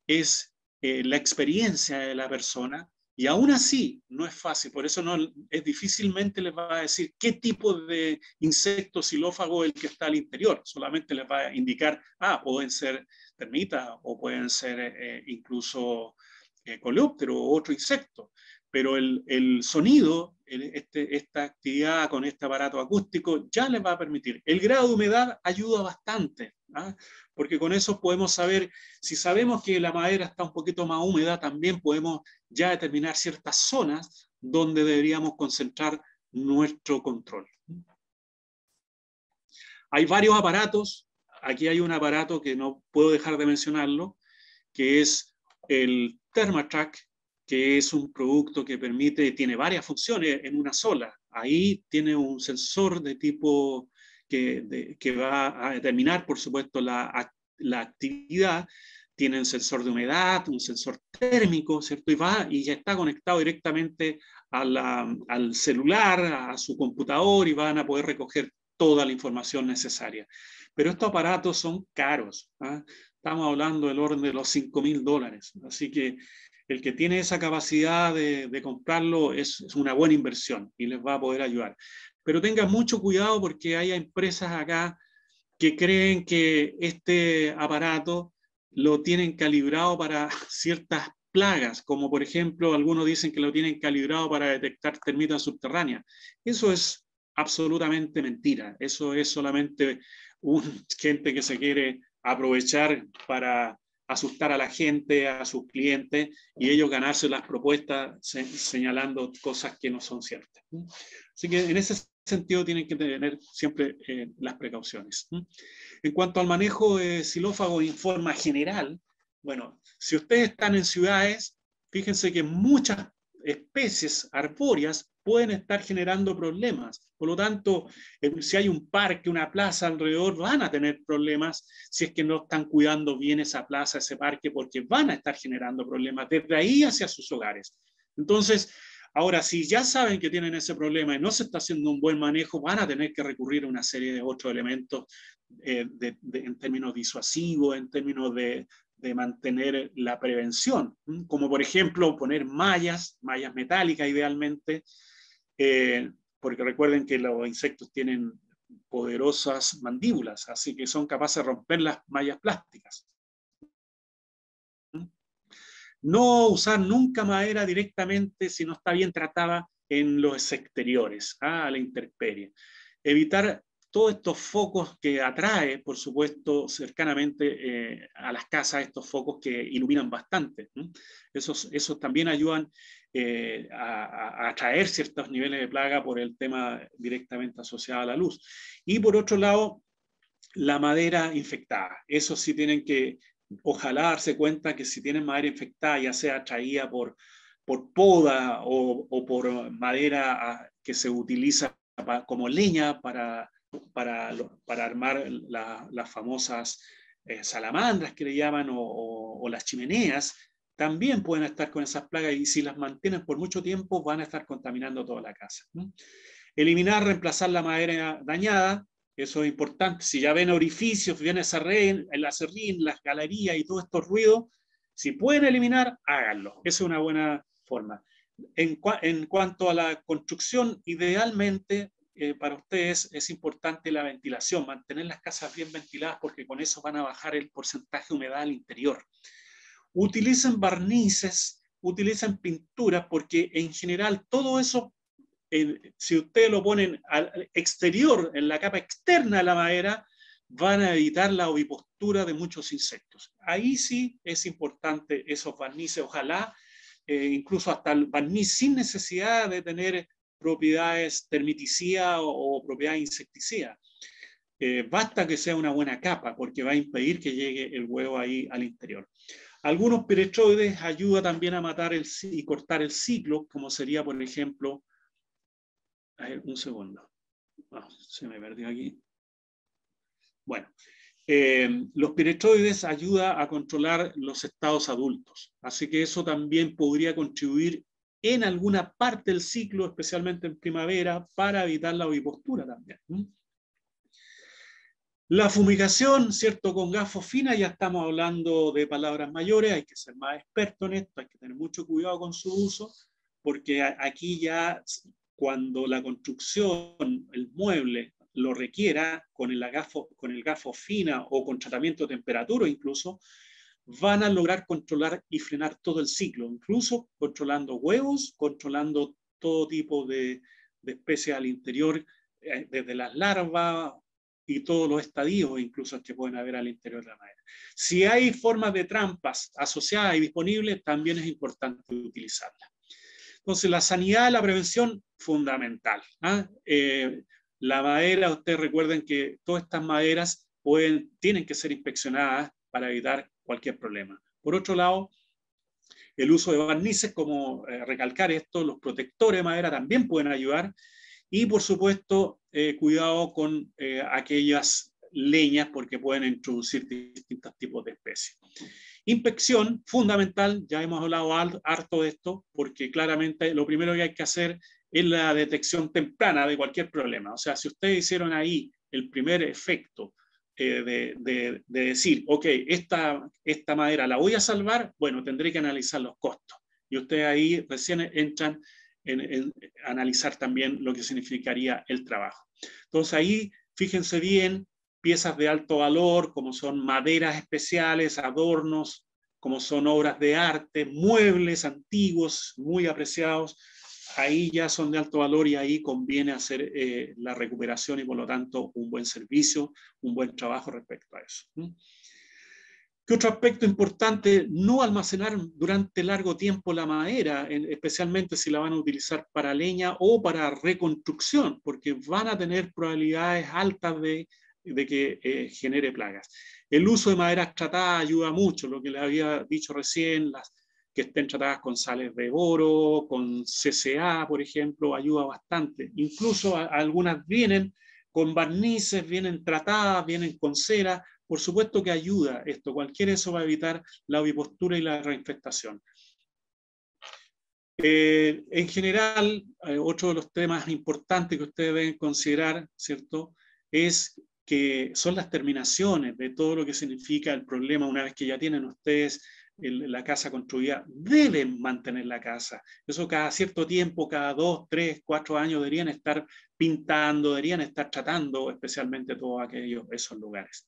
es eh, la experiencia de la persona y aún así, no es fácil, por eso no, es difícilmente les va a decir qué tipo de insecto xilófago el que está al interior. Solamente les va a indicar, ah, pueden ser termitas o pueden ser eh, eh, incluso eh, coleóptero o otro insecto. Pero el, sonido, este, esta actividad con este aparato acústico ya les va a permitir. El grado de humedad ayuda bastante, ¿ah? porque con eso podemos saber, si sabemos que la madera está un poquito más húmeda, también podemos ya determinar ciertas zonas donde deberíamos concentrar nuestro control. Hay varios aparatos. Aquí hay un aparato que no puedo dejar de mencionarlo, que es el Thermatrack, que es un producto que permite, tiene varias funciones en una sola. Ahí tiene un sensor de tipo que, va a determinar, por supuesto, la actividad, tienen sensor de humedad, un sensor térmico, ¿cierto? Y ya está conectado directamente al celular, a su computador y van a poder recoger toda la información necesaria. Pero estos aparatos son caros. ¿ah? Estamos hablando del orden de los 5 mil dólares. Así que el que tiene esa capacidad de, comprarlo es, es, una buena inversión y les va a poder ayudar. Pero tengan mucho cuidado porque hay empresas acá que creen que este aparato lo tienen calibrado para ciertas plagas, como por ejemplo algunos dicen que lo tienen calibrado para detectar termitas subterráneas. Eso es absolutamente mentira, eso es solamente un, gente que se quiere aprovechar para asustar a la gente, a sus clientes y ellos ganarse las propuestas señalando cosas que no son ciertas. Así que en ese sentido tienen que tener siempre eh, las precauciones. En cuanto al manejo de xilófago en forma general, bueno, si ustedes están en ciudades, fíjense que muchas especies arbóreas pueden estar generando problemas. Por lo tanto, si hay un parque, una plaza alrededor, van a tener problemas si es que no están cuidando bien esa plaza, ese parque, porque van a estar generando problemas desde ahí hacia sus hogares. Entonces, Ahora, si ya saben que tienen ese problema y no se está haciendo un buen manejo, van a tener que recurrir a una serie de otros elementos eh, en términos disuasivos, en términos de, mantener la prevención, como por ejemplo poner mallas, mallas metálicas idealmente, eh, porque recuerden que los insectos tienen poderosas mandíbulas, así que son capaces de romper las mallas plásticas. No usar nunca madera directamente si no está bien tratada en los exteriores, ah, a la intemperie. Evitar todos estos focos que atrae, por supuesto, cercanamente eh, a las casas, estos focos que iluminan bastante. Esos, también ayudan eh, a, a, atraer ciertos niveles de plaga por el tema directamente asociado a la luz. Y por otro lado, la madera infectada. Eso sí tienen que ojalá darse cuenta que si tienen madera infectada, ya sea traída por, poda o, por madera ah, que se utiliza como leña para, armar las famosas eh, salamandras que le llaman o, las chimeneas, también pueden estar con esas plagas y si las mantienen por mucho tiempo van a estar contaminando toda la casa. Eliminar, reemplazar la madera dañada, eso es importante. Si ya ven orificios, ven esa red, el acerrín, las galerías y todo estos ruidos, si pueden eliminar, háganlo. Esa es una buena forma. En, cuanto a la construcción, idealmente eh, para ustedes es importante la ventilación, mantener las casas bien ventiladas porque con eso van a bajar el porcentaje de humedad al interior. Utilicen barnices, utilicen pinturas porque en general todo eso si ustedes lo ponen al exterior, en la capa externa de la madera, van a evitar la ovipostura de muchos insectos. Ahí sí es importante esos barnices, ojalá, eh, incluso hasta el barniz sin necesidad de tener propiedades termiticidas o, propiedades insecticidas. Eh, basta que sea una buena capa porque va a impedir que llegue el huevo ahí al interior. Algunos piretroides ayudan también a matar el, y cortar el ciclo, como sería, por ejemplo, Ver, un segundo. Ah, se me perdió aquí. Bueno, eh, los piretroides ayuda a controlar los estados adultos, así que eso también podría contribuir en alguna parte del ciclo, especialmente en primavera, para evitar la ovipostura también. La fumigación, ¿cierto? Con gafos finas, ya estamos hablando de palabras mayores, hay que ser más experto en esto, hay que tener mucho cuidado con su uso, porque aquí ya cuando la construcción, el mueble, lo requiera con el, agafo, con el gafo fina o con tratamiento de temperatura incluso, van a lograr controlar y frenar todo el ciclo, incluso controlando huevos, controlando todo tipo de, especies al interior, eh, desde las larvas y todos los estadios incluso que pueden haber al interior de la madera. Si hay formas de trampas asociadas y disponibles, también es importante utilizarlas. Entonces, la sanidad, la prevención, fundamental. ¿ah? Eh, la madera, ustedes recuerden que todas estas maderas tienen que ser inspeccionadas para evitar cualquier problema. Por otro lado, el uso de barnices, como eh, recalcar esto, los protectores de madera también pueden ayudar. Y por supuesto, eh, cuidado con aquellas leñas porque pueden introducir distintos tipos de especies. Inspección, fundamental, ya hemos hablado harto de esto, porque claramente lo primero que hay que hacer es la detección temprana de cualquier problema. O sea, si ustedes hicieron ahí el primer efecto eh, de, decir, ok, esta, esta madera la voy a salvar, bueno, tendré que analizar los costos. Y ustedes ahí recién entran en, en, analizar también lo que significaría el trabajo. Entonces ahí, fíjense bien piezas de alto valor, como son maderas especiales, adornos, como son obras de arte, muebles antiguos muy apreciados, ahí ya son de alto valor y ahí conviene hacer eh, la recuperación y por lo tanto un buen servicio, un buen trabajo respecto a eso. ¿Qué otro aspecto importante? No almacenar durante largo tiempo la madera, especialmente si la van a utilizar para leña o para reconstrucción, porque van a tener probabilidades altas de de que eh, genere plagas. El uso de maderas tratadas ayuda mucho, lo que les había dicho recién, las que estén tratadas con sales de oro, con CCA, por ejemplo, ayuda bastante. Incluso algunas vienen con barnices, vienen tratadas, vienen con cera. Por supuesto que ayuda esto, cualquier eso va a evitar la ovipostura y la reinfestación eh, en general, eh, otro de los temas importantes que ustedes deben considerar, ¿cierto? Es que son las terminaciones de todo lo que significa el problema una vez que ya tienen ustedes la casa construida, deben mantener la casa. Eso cada cierto tiempo, cada dos, tres, cuatro años deberían estar pintando, deberían estar tratando especialmente todos aquellos, esos lugares.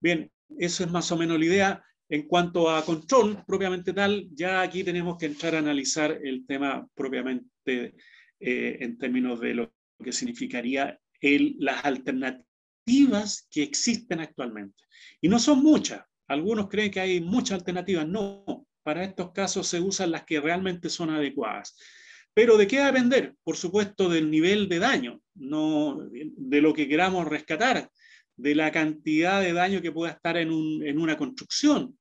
Bien, eso es más o menos la idea. En cuanto a control propiamente tal, ya aquí tenemos que entrar a analizar el tema propiamente eh, en términos de lo que significaría las alternativas que existen actualmente. Y no son muchas. Algunos creen que hay muchas alternativas. No, para estos casos se usan las que realmente son adecuadas. Pero ¿de qué va a depender? Por supuesto, del nivel de daño, no de lo que queramos rescatar, de la cantidad de daño que pueda estar en, una construcción,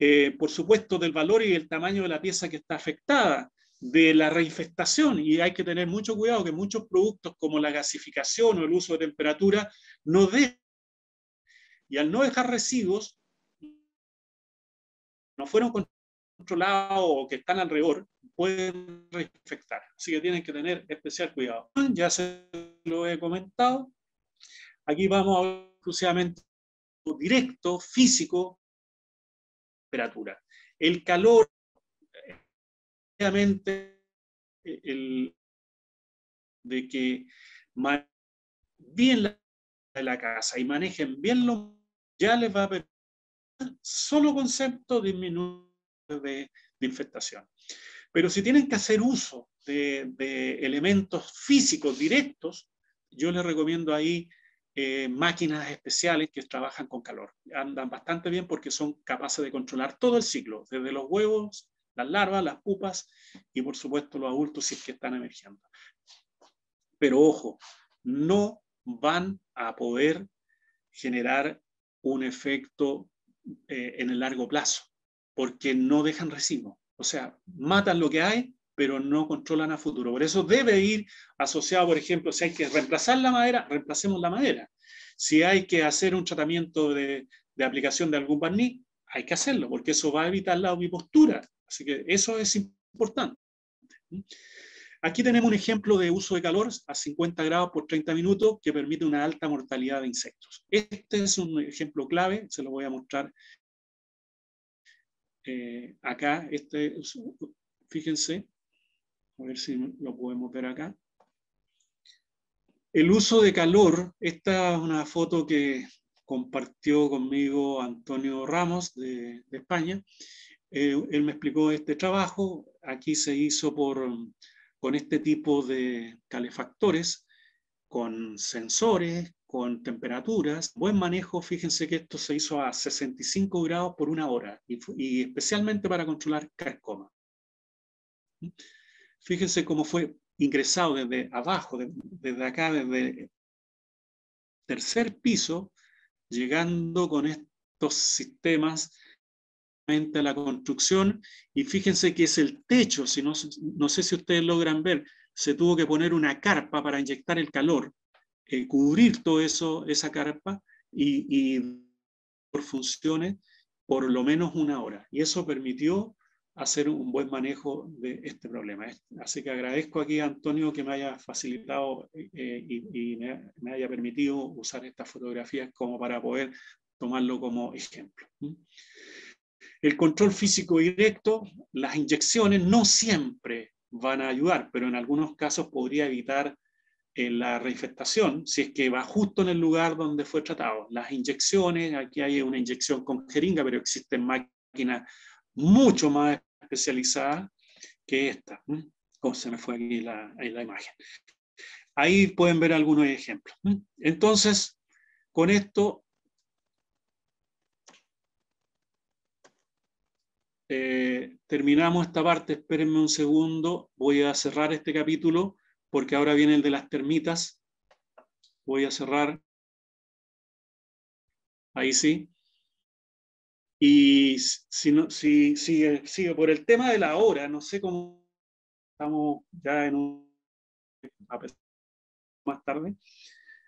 eh, por supuesto, del valor y el tamaño de la pieza que está afectada, de la reinfestación y hay que tener mucho cuidado que muchos productos como la gasificación o el uso de temperatura no dejan. Y al no dejar residuos, no fueron controlados o que están alrededor, pueden reinfectar. Así que tienen que tener especial cuidado. Ya se lo he comentado. Aquí vamos a hablar exclusivamente directo, físico, temperatura. El calor obviamente el, de que bien la, casa y manejen bien lo ya les va a permitir solo concepto disminuir de, de infestación. Pero si tienen que hacer uso de, elementos físicos directos, yo les recomiendo ahí eh, máquinas especiales que trabajan con calor. Andan bastante bien porque son capaces de controlar todo el ciclo, desde los huevos las larvas, las pupas y por supuesto los adultos si es que están emergiendo. Pero ojo, no van a poder generar un efecto eh, en el largo plazo porque no dejan residuo. O sea, matan lo que hay, pero no controlan a futuro. Por eso debe ir asociado, por ejemplo, si hay que reemplazar la madera, reemplacemos la madera. Si hay que hacer un tratamiento de, aplicación de algún barniz, hay que hacerlo, porque eso va a evitar la ovipostura. Así que eso es importante. Aquí tenemos un ejemplo de uso de calor a 50 grados por 30 minutos que permite una alta mortalidad de insectos. Este es un ejemplo clave, se lo voy a mostrar eh, acá. Este, fíjense, a ver si lo podemos ver acá. El uso de calor, esta es una foto que compartió conmigo Antonio Ramos de, de España, eh, él me explicó este trabajo, aquí se hizo por, con este tipo de calefactores, con sensores, con temperaturas, buen manejo, fíjense que esto se hizo a 65 grados por una hora y, especialmente para controlar carcoma. Fíjense cómo fue ingresado desde abajo, desde acá, desde tercer piso, llegando con estos sistemas a la construcción y fíjense que es el techo, si no, no sé si ustedes logran ver, se tuvo que poner una carpa para inyectar el calor, eh, cubrir todo eso, esa carpa y, por funciones por lo menos una hora. Y eso permitió hacer un buen manejo de este problema. Así que agradezco aquí a Antonio que me haya facilitado eh, y, me haya permitido usar estas fotografías como para poder tomarlo como ejemplo. El control físico directo, las inyecciones no siempre van a ayudar, pero en algunos casos podría evitar eh, la reinfectación si es que va justo en el lugar donde fue tratado. Las inyecciones, aquí hay una inyección con jeringa, pero existen máquinas mucho más especializadas que esta. Oh, se me fue aquí la, la imagen. Ahí pueden ver algunos ejemplos. Entonces, con esto Eh, terminamos esta parte, espérenme un segundo, voy a cerrar este capítulo porque ahora viene el de las termitas. Voy a cerrar. Ahí sí. Y si, no, si sigue, sigue por el tema de la hora, no sé cómo estamos ya en un... más tarde.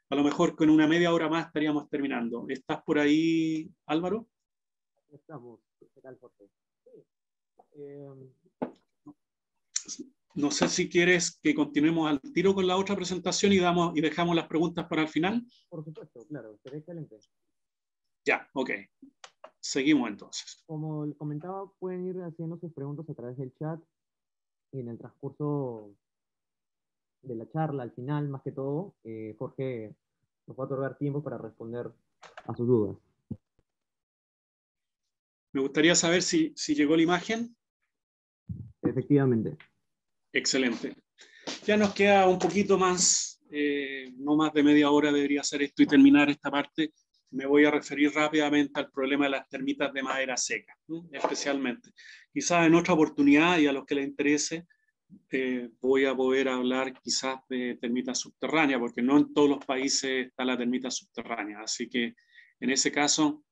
A lo mejor con una media hora más estaríamos terminando. ¿Estás por ahí, Álvaro? Estamos. Eh, no sé si quieres que continuemos al tiro con la otra presentación y, damos, y dejamos las preguntas para el final. Por supuesto, claro, excelente. Ya, ok. Seguimos entonces. Como comentaba, pueden ir haciendo sus preguntas a través del chat y en el transcurso de la charla, al final, más que todo, eh, Jorge nos va a otorgar tiempo para responder a sus dudas. Me gustaría saber si, si llegó la imagen efectivamente. Excelente. Ya nos queda un poquito más, eh, no más de media hora debería ser esto y terminar esta parte. Me voy a referir rápidamente al problema de las termitas de madera seca, especialmente. Quizás en otra oportunidad y a los que les interese, eh, voy a poder hablar quizás de termitas subterráneas, porque no en todos los países está la termita subterránea. Así que en ese caso,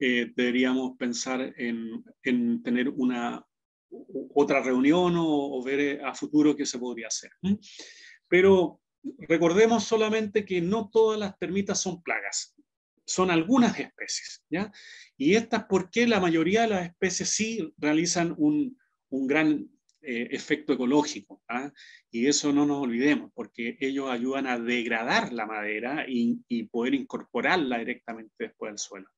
eh, deberíamos pensar en, en tener una, otra reunión o, ver eh, a futuro qué se podría hacer. Pero recordemos solamente que no todas las termitas son plagas, son algunas especies, ¿ya? Y estas, porque la mayoría de las especies sí realizan un, gran eh, efecto ecológico, ¿ah? y eso no nos olvidemos, porque ellos ayudan a degradar la madera y, poder incorporarla directamente después al suelo.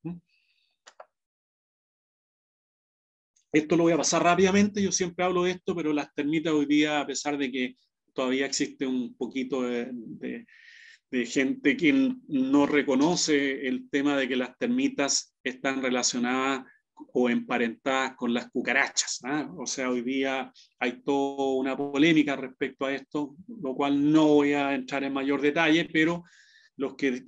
Esto lo voy a pasar rápidamente, yo siempre hablo de esto, pero las termitas hoy día, a pesar de que todavía existe un poquito de, gente que no reconoce el tema de que las termitas están relacionadas o emparentadas con las cucarachas. ¿ah? O sea, hoy día hay toda una polémica respecto a esto, lo cual no voy a entrar en mayor detalle, pero los que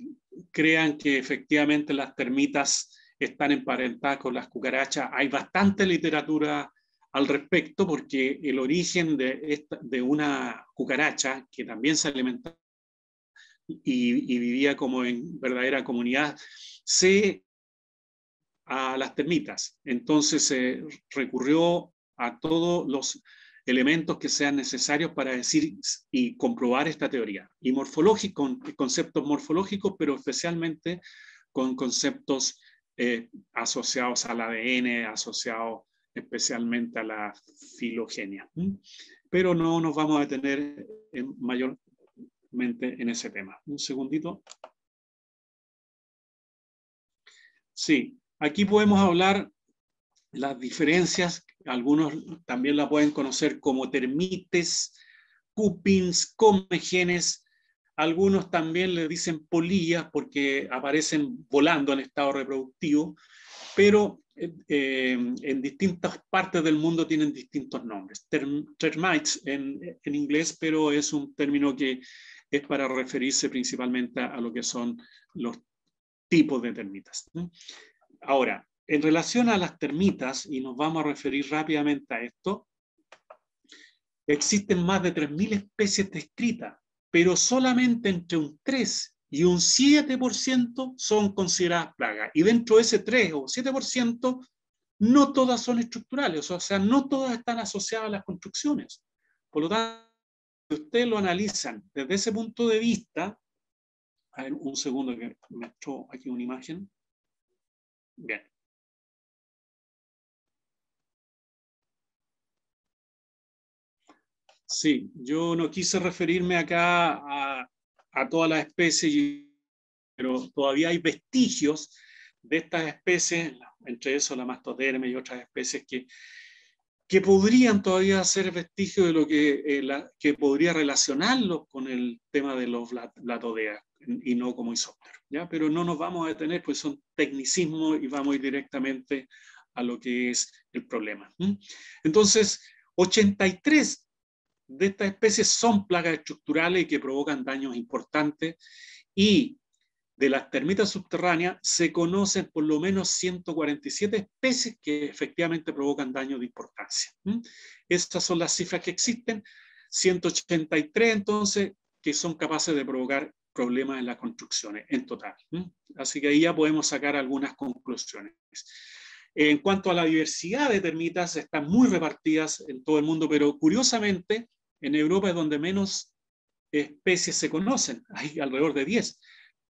crean que efectivamente las termitas están emparentadas con las cucarachas. Hay bastante literatura al respecto porque el origen de, de una cucaracha que también se alimentaba y, vivía como en verdadera comunidad, se a las termitas. Entonces se recurrió a todos los elementos que sean necesarios para decir y comprobar esta teoría. Y morfológico, con conceptos morfológicos, pero especialmente con conceptos eh, asociados al ADN, asociados especialmente a la filogenia. Pero no nos vamos a detener en mayormente en ese tema. Un segundito. Sí, aquí podemos hablar las diferencias, algunos también la pueden conocer como termites, cupins, comegenes, algunos también le dicen polillas porque aparecen volando en estado reproductivo, pero eh, eh, en distintas partes del mundo tienen distintos nombres. termites en, inglés, pero es un término que es para referirse principalmente a, a lo que son los tipos de termitas. Ahora, en relación a las termitas, y nos vamos a referir rápidamente a esto, existen más de 3.000 especies descritas pero solamente entre un 3 y un 7% son consideradas plagas. Y dentro de ese 3 o 7%, no todas son estructurales, o sea, no todas están asociadas a las construcciones. Por lo tanto, si ustedes lo analizan desde ese punto de vista, a ver, un segundo que me echó aquí una imagen. Bien. Sí, yo no quise referirme acá a, todas las especies, pero todavía hay vestigios de estas especies, entre eso la mastoderme y otras especies que, que podrían todavía ser vestigios de lo que, eh, que podría relacionarlos con el tema de los todea y no como isópteros. ¿ya? Pero no nos vamos a detener, pues son tecnicismos y vamos directamente a lo que es el problema. Entonces, 83 de estas especies son plagas estructurales que provocan daños importantes y de las termitas subterráneas se conocen por lo menos 147 especies que efectivamente provocan daños de importancia. Estas son las cifras que existen, 183 entonces que son capaces de provocar problemas en las construcciones en total. Así que ahí ya podemos sacar algunas conclusiones. En cuanto a la diversidad de termitas, están muy repartidas en todo el mundo, pero curiosamente en Europa es donde menos especies se conocen, hay alrededor de 10,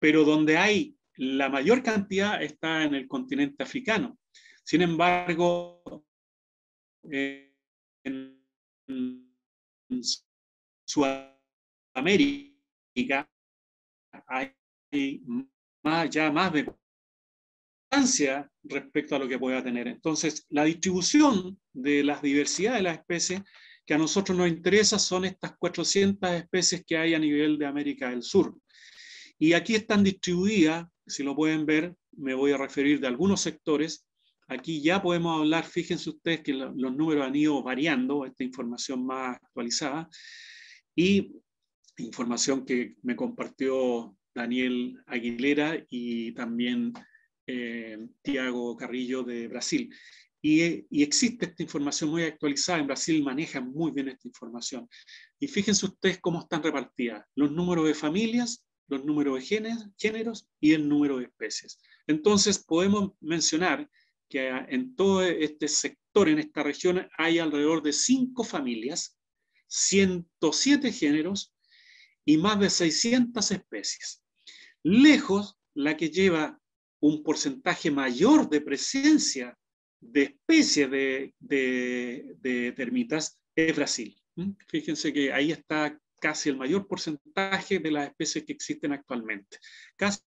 pero donde hay la mayor cantidad está en el continente africano. Sin embargo, en Sudamérica hay más, ya más de respecto a lo que pueda tener. Entonces, la distribución de las diversidades de las especies que a nosotros nos interesa son estas 400 especies que hay a nivel de América del Sur. Y aquí están distribuidas, si lo pueden ver, me voy a referir de algunos sectores. Aquí ya podemos hablar, fíjense ustedes que los números han ido variando, esta información más actualizada. Y información que me compartió Daniel Aguilera y también eh, Tiago Carrillo de Brasil. Eh, y, existe esta información muy actualizada. En Brasil manejan muy bien esta información. Y fíjense ustedes cómo están repartidas los números de familias, los números de géneros y el número de especies. Entonces podemos mencionar que ah, en todo este sector, en esta región, hay alrededor de cinco familias, 107 géneros y más de 600 especies. Lejos, la que lleva un porcentaje mayor de presencia de especies de, termitas es Brasil. Fíjense que ahí está casi el mayor porcentaje de las especies que existen actualmente, casi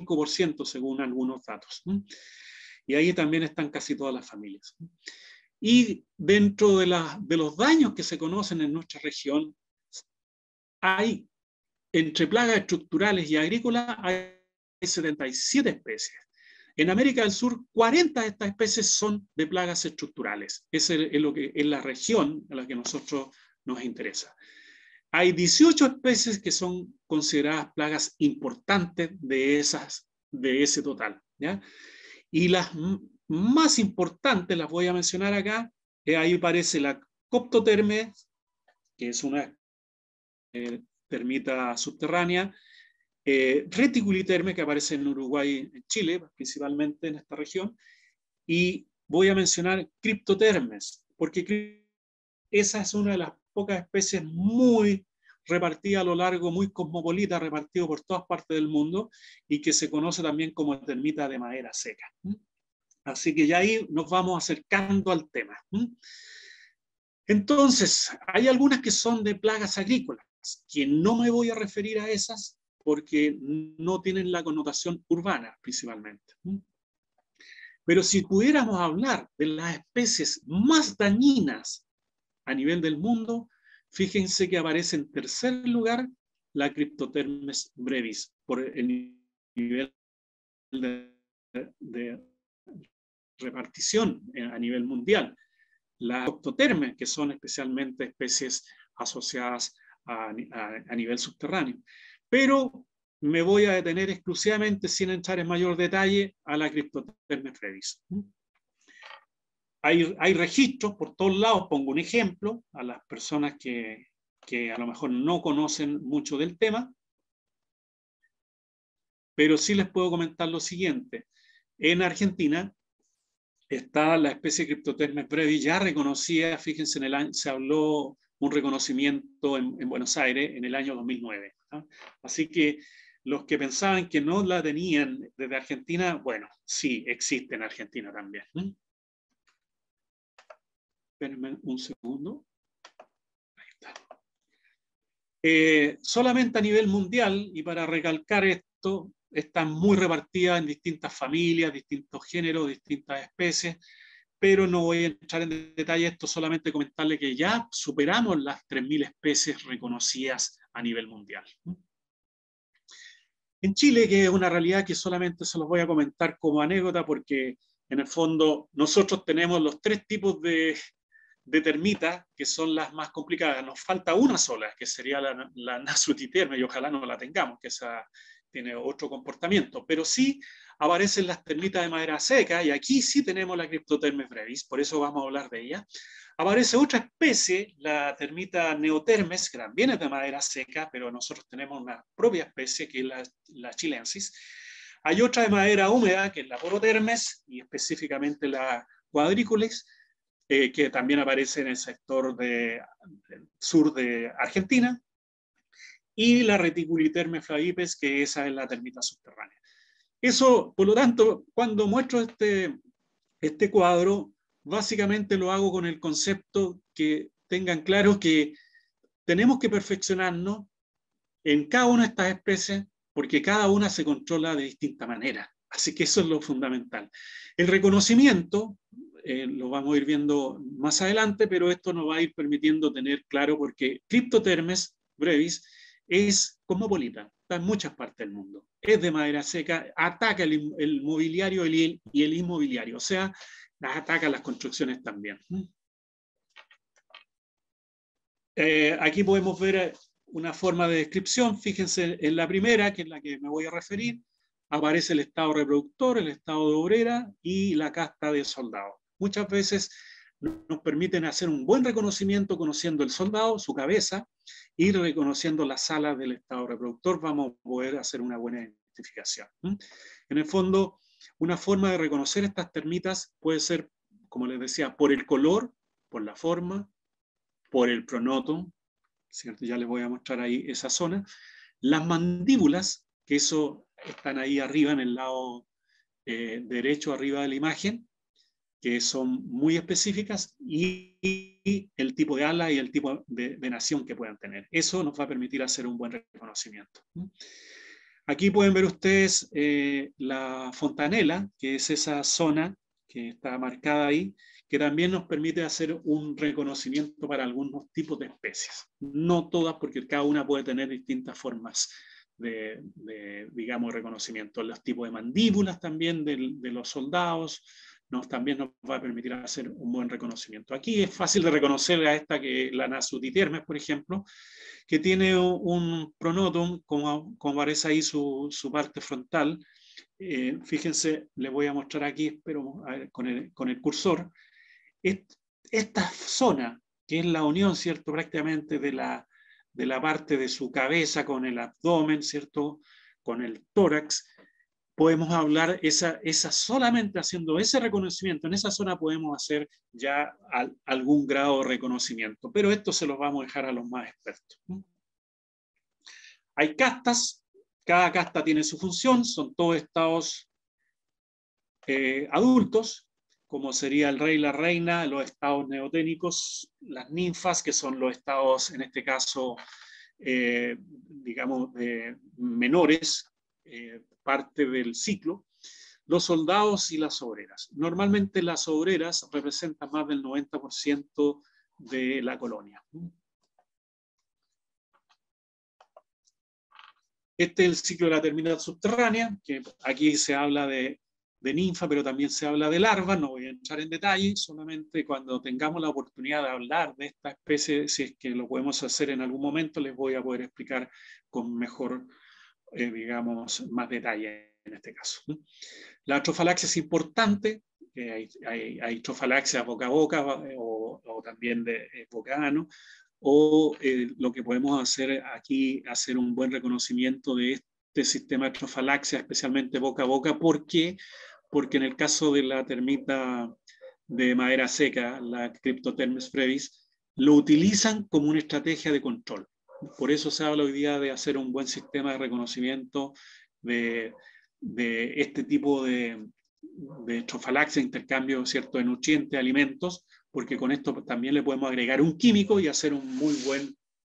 5% según algunos datos. Y ahí también están casi todas las familias. Y dentro de, de los daños que se conocen en nuestra región, hay entre plagas estructurales y agrícolas, hay 77 especies. En América del Sur, 40 de estas especies son de plagas estructurales. Esa es, lo que, la región a la que nosotros nos interesa. Hay 18 especies que son consideradas plagas importantes de, esas, de ese total. ¿ya? Y las más importantes, las voy a mencionar acá, eh, ahí aparece la Coptoterme, que es una eh, termita subterránea, eh, que aparece en Uruguay en Chile, principalmente en esta región, y voy a mencionar criptotermes, porque esa es una de las pocas especies muy repartida a lo largo, muy cosmopolita, repartido por todas partes del mundo y que se conoce también como termita de madera seca. Así que ya ahí nos vamos acercando al tema. Entonces, hay algunas que son de plagas agrícolas, que no me voy a referir a esas porque no tienen la connotación urbana principalmente. ¿Mm? Pero si pudiéramos hablar de las especies más dañinas a nivel del mundo, fíjense que aparece en tercer lugar la Cryptotermes brevis por el nivel de, repartición eh, a nivel mundial. Las octotermes, que son especialmente especies asociadas a nivel subterráneo. Pero me voy a detener exclusivamente, sin entrar en mayor detalle, a la CryptoTermes Fredis. Hay, registros por todos lados, pongo un ejemplo, a las personas que, a lo mejor no conocen mucho del tema, pero sí les puedo comentar lo siguiente. En Argentina está la especie de Cryptotermes brevis ya reconocida, fíjense, en el se habló un reconocimiento en Buenos Aires en el año 2009. Así que los que pensaban que no la tenían desde Argentina, bueno, sí, existe en Argentina también. ¿Mm? Espérenme un segundo. Eh, solamente a nivel mundial, y para recalcar esto, están muy repartida en distintas familias, distintos géneros, distintas especies pero no voy a entrar en detalle esto, solamente comentarle que ya superamos las 3.000 especies reconocidas a nivel mundial. En Chile, que es una realidad que solamente se los voy a comentar como anécdota, porque en el fondo nosotros tenemos los tres tipos de, de termitas, que son las más complicadas. Nos falta una sola, que sería la, la nasutiterme, y ojalá no la tengamos, que esa tiene otro comportamiento, pero sí aparecen las termitas de madera seca, y aquí sí tenemos la Cryptotermes brevis, por eso vamos a hablar de ella. Aparece otra especie, la termita neotermes, que también es de madera seca, pero nosotros tenemos una propia especie, que es la, chilensis. Hay otra de madera húmeda, que es la porotermes, y específicamente la cuadrículis, eh, que también aparece en el sector de, del sur de Argentina y la reticuliterme flavipes, que esa es la termita subterránea. Eso, por lo tanto, cuando muestro este, este cuadro, básicamente lo hago con el concepto que tengan claro que tenemos que perfeccionarnos en cada una de estas especies porque cada una se controla de distinta manera. Así que eso es lo fundamental. El reconocimiento, eh, lo vamos a ir viendo más adelante, pero esto nos va a ir permitiendo tener claro porque Cryptotermes brevis es cosmopolita, está en muchas partes del mundo. Es de madera seca, ataca el, mobiliario y el, y el inmobiliario, o sea, las ataca las construcciones también. Eh, aquí podemos ver una forma de descripción. Fíjense en la primera, que es la que me voy a referir, aparece el estado reproductor, el estado de obrera y la casta de soldados. Muchas veces nos permiten hacer un buen reconocimiento conociendo el soldado, su cabeza, y reconociendo las alas del estado reproductor, vamos a poder hacer una buena identificación. En el fondo, una forma de reconocer estas termitas puede ser, como les decía, por el color, por la forma, por el pronoto, ¿cierto? ya les voy a mostrar ahí esa zona, las mandíbulas, que eso están ahí arriba en el lado eh, derecho, arriba de la imagen, que son muy específicas y, el tipo de ala y el tipo de, nación que puedan tener. Eso nos va a permitir hacer un buen reconocimiento. Aquí pueden ver ustedes eh, la fontanela, que es esa zona que está marcada ahí, que también nos permite hacer un reconocimiento para algunos tipos de especies. No todas, porque cada una puede tener distintas formas de, digamos, reconocimiento. Los tipos de mandíbulas también de los soldados, nos, también nos va a permitir hacer un buen reconocimiento. Aquí es fácil de reconocer a esta que la Nasutitermes, por ejemplo, que tiene un pronotum, como, como aparece ahí su, parte frontal. Eh, fíjense, le voy a mostrar aquí, espero, con, el, cursor. esta zona, que es la unión, ¿cierto? Prácticamente de la, de la parte de su cabeza con el abdomen, ¿cierto? Con el tórax, podemos hablar, esa, esa solamente haciendo ese reconocimiento, en esa zona podemos hacer ya algún grado de reconocimiento, pero esto se los vamos a dejar a los más expertos. Hay castas, cada casta tiene su función, son todos estados eh, adultos, como sería el rey, la reina, los estados neoténicos, las ninfas, que son los estados, en este caso, eh, digamos, menores, eh, parte del ciclo, los soldados y las obreras. Normalmente las obreras representan más del 90% de la colonia. Este es el ciclo de la terminal subterránea, que aquí se habla de, de ninfa, pero también se habla de larva. No voy a entrar en detalle, solamente cuando tengamos la oportunidad de hablar de esta especie, si es que lo podemos hacer en algún momento, les voy a poder explicar con mejor eh, digamos, más detalle en este caso. La trofalaxia es importante, eh, hay, trofalaxia boca a boca eh, o, también de boca a ano, o lo que podemos hacer aquí, hacer un buen reconocimiento de este sistema de trofalaxia, especialmente boca a boca, porque porque en el caso de la termita de madera seca, la Cryptotermes previs, lo utilizan como una estrategia de control. Por eso se habla hoy día de hacer un buen sistema de reconocimiento de, este tipo de, estrofalaxia, intercambio ¿cierto? de nutrientes, alimentos, porque con esto también le podemos agregar un químico y hacer muy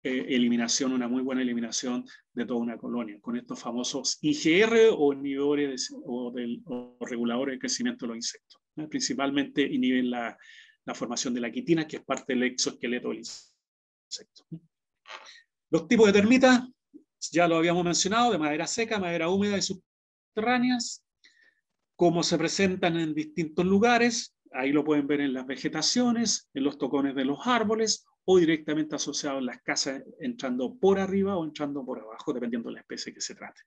eh, eliminación, una muy buena eliminación de toda una colonia, con estos famosos IGR o inhibidores o, del, reguladores de crecimiento de los insectos. Principalmente inhiben la, la, formación de la quitina, que es parte del exoesqueleto del insecto. Los tipos de termitas, ya lo habíamos mencionado, de madera seca, madera húmeda y subterráneas, cómo se presentan en distintos lugares, ahí lo pueden ver en las vegetaciones, en los tocones de los árboles o directamente asociados a las casas, entrando por arriba o entrando por abajo, dependiendo de la especie que se trate.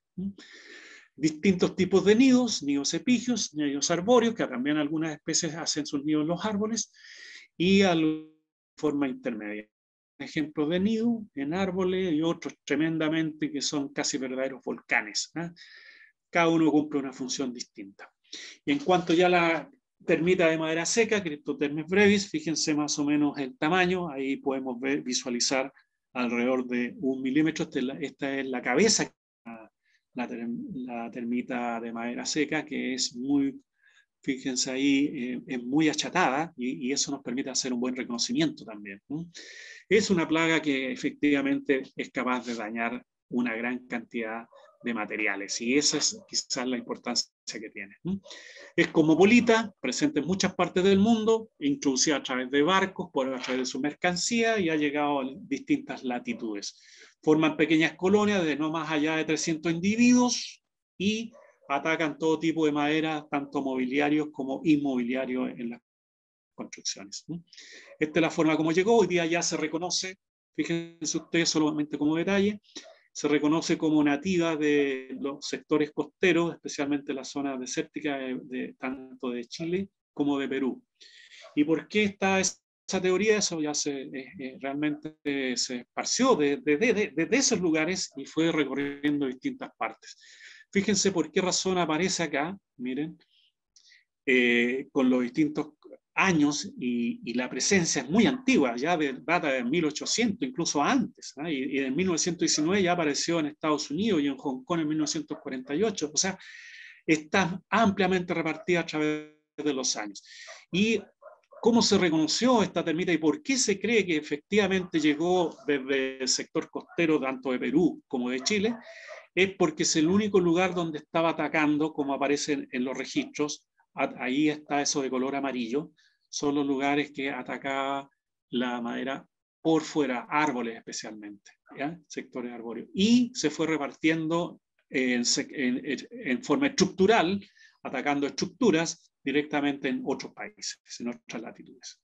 Distintos tipos de nidos, nidos epigios, nidos arbóreos, que también algunas especies hacen sus nidos en los árboles, y a forma intermedia ejemplos de nido en árboles y otros tremendamente que son casi verdaderos volcanes. ¿eh? Cada uno cumple una función distinta. Y en cuanto ya la termita de madera seca, Cryptotermes brevis, fíjense más o menos el tamaño, ahí podemos visualizar alrededor de un milímetro, este esta es la, cabeza, la, la, termita de madera seca, que es muy fíjense ahí, eh, es muy achatada y, eso nos permite hacer un buen reconocimiento también. Es una plaga que efectivamente es capaz de dañar una gran cantidad de materiales y esa es quizás la importancia que tiene. Es Es cosmopolita, presente en muchas partes del mundo, introducida a través de barcos, por a través de su mercancía y ha llegado a distintas latitudes. Forman pequeñas colonias de no más allá de 300 individuos y atacan todo tipo de madera, tanto mobiliarios como inmobiliarios en las construcciones. Esta es la forma como llegó, hoy día ya se reconoce, fíjense ustedes solamente como detalle, se reconoce como nativa de los sectores costeros, especialmente la zona desértica, de, tanto de Chile como de Perú. ¿Y por qué está esa teoría? Eso ya se, eh, eh, realmente se esparció desde de, esos lugares y fue recorriendo distintas partes. Fíjense por qué razón aparece acá, miren, eh, con los distintos años y, la presencia es muy antigua, ya de, data de 1800, incluso antes, ¿ah? y, y, en 1919 ya apareció en Estados Unidos y en Hong Kong en 1948, o sea, está ampliamente repartida a través de los años. Y cómo se reconoció esta termita y por qué se cree que efectivamente llegó desde el sector costero tanto de Perú como de Chile, es porque es el único lugar donde estaba atacando, como aparecen en los registros, ahí está eso de color amarillo, son los lugares que atacaba la madera por fuera, árboles especialmente, sectores arbóreos. Y se fue repartiendo en, forma estructural, atacando estructuras directamente en otros países, en otras latitudes.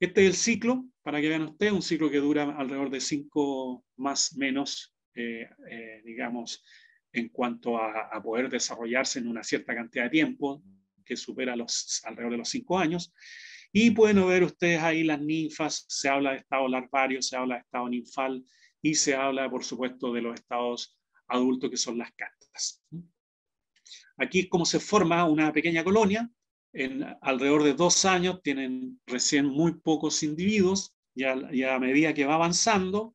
Este es el ciclo, para que vean ustedes, un ciclo que dura alrededor de cinco más menos eh, eh, digamos, en cuanto a, poder desarrollarse en una cierta cantidad de tiempo, que supera los, alrededor de los cinco años. Y pueden ver ustedes ahí las ninfas, se habla de estado larvario, se habla de estado ninfal y se habla, por supuesto, de los estados adultos que son las cartas. Aquí es como se forma una pequeña colonia. En alrededor de dos años tienen recién muy pocos individuos ya a, y a medida que va avanzando,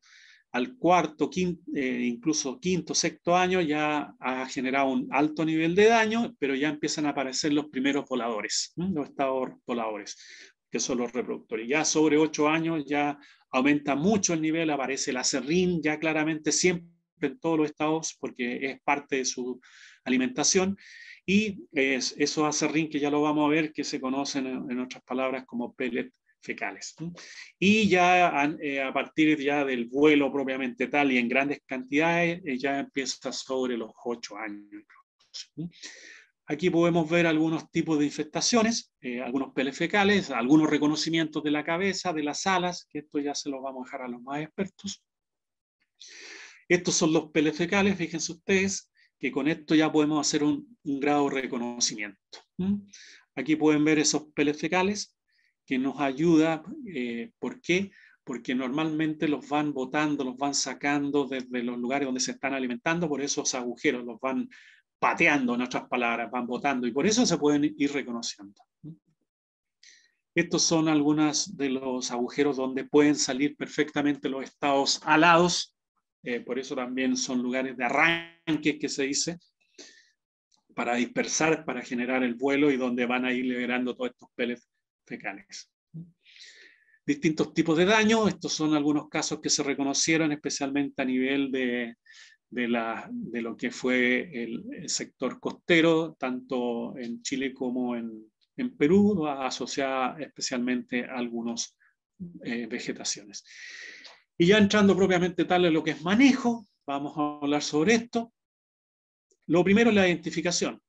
al cuarto, quinto, eh, incluso quinto, sexto año ya ha generado un alto nivel de daño, pero ya empiezan a aparecer los primeros voladores, los estados voladores, que son los reproductores. Ya sobre ocho años ya aumenta mucho el nivel, aparece el acerrín ya claramente siempre en todos los estados porque es parte de su alimentación. Y es, esos acerrín que ya lo vamos a ver, que se conocen en otras palabras como pellet fecales. Y ya eh, a, partir ya del vuelo propiamente tal y en grandes cantidades, eh, ya empieza sobre los 8 años. Aquí podemos ver algunos tipos de infestaciones, eh, algunos peles fecales, algunos reconocimientos de la cabeza, de las alas, que esto ya se los vamos a dejar a los más expertos. Estos son los peles fecales, fíjense ustedes, que con esto ya podemos hacer un, grado de reconocimiento. Aquí pueden ver esos peles fecales, que nos ayuda. Eh, ¿Por qué? Porque normalmente los van botando, los van sacando desde los lugares donde se están alimentando, por esos agujeros los van pateando, en otras palabras, van botando y por eso se pueden ir reconociendo. Estos son algunos de los agujeros donde pueden salir perfectamente los estados alados, eh, por eso también son lugares de arranque que se dice, para dispersar, para generar el vuelo y donde van a ir liberando todos estos peles pecanes. Distintos tipos de daño, estos son algunos casos que se reconocieron especialmente a nivel de, de, lo que fue el, sector costero, tanto en Chile como en, Perú, asociada especialmente a algunas eh, vegetaciones. Y ya entrando propiamente tal en lo que es manejo, vamos a hablar sobre esto. Lo primero es la identificación.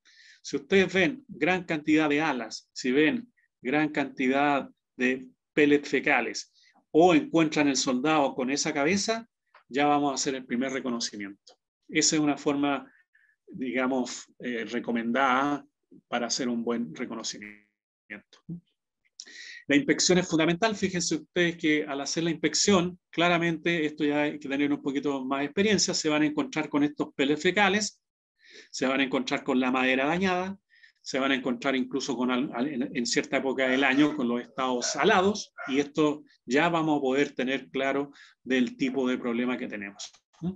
Si ustedes ven gran cantidad de alas, si ven gran cantidad de pellets fecales o encuentran el soldado con esa cabeza, ya vamos a hacer el primer reconocimiento. Esa es una forma, digamos, eh, recomendada para hacer un buen reconocimiento. La inspección es fundamental. Fíjense ustedes que al hacer la inspección, claramente, esto ya hay que tener un poquito más de experiencia, se van a encontrar con estos pellets fecales, se van a encontrar con la madera dañada, se van a encontrar incluso con, en cierta época del año con los estados salados y esto ya vamos a poder tener claro del tipo de problema que tenemos. ¿Mm?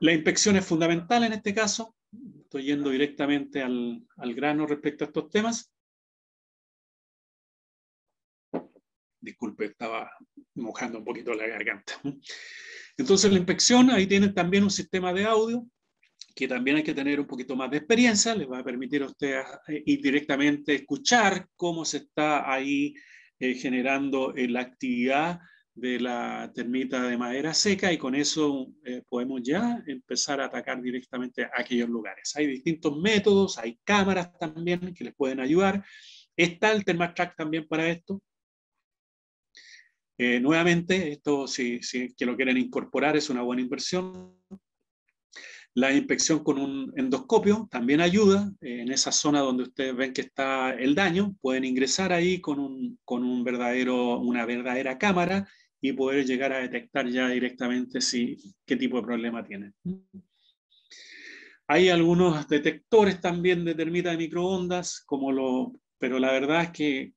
La inspección es fundamental en este caso, estoy yendo directamente al, al grano respecto a estos temas. Disculpe, estaba mojando un poquito la garganta. ¿Mm? Entonces la inspección, ahí tienen también un sistema de audio, que también hay que tener un poquito más de experiencia, les va a permitir a ustedes eh, ir directamente escuchar cómo se está ahí eh, generando eh, la actividad de la termita de madera seca y con eso podemos ya empezar a atacar directamente a aquellos lugares. Hay distintos métodos, hay cámaras también que les pueden ayudar. Está el Thermatrack también para esto. nuevamente, esto si, lo quieren incorporar es una buena inversión la inspección con un endoscopio también ayuda. Eh, en esa zona donde ustedes ven que está el daño, pueden ingresar ahí con, un, con un verdadero, una verdadera cámara y poder llegar a detectar ya directamente si, qué tipo de problema tienen. Hay algunos detectores también de termita de microondas, como lo, pero la verdad es que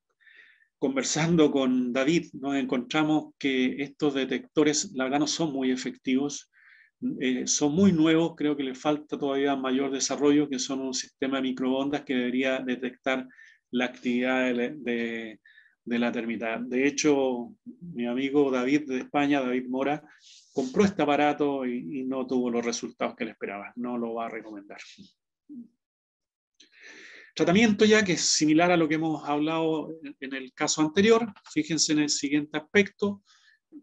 conversando con David nos encontramos que estos detectores, la verdad, no son muy efectivos. Eh, son muy nuevos, creo que le falta todavía mayor desarrollo, que son un sistema de microondas que debería detectar la actividad de, la termita. De hecho, mi amigo David de España, David Mora, compró este aparato y, y, no tuvo los resultados que le esperaba. No lo va a recomendar. Tratamiento ya que es similar a lo que hemos hablado en el caso anterior. Fíjense en el siguiente aspecto.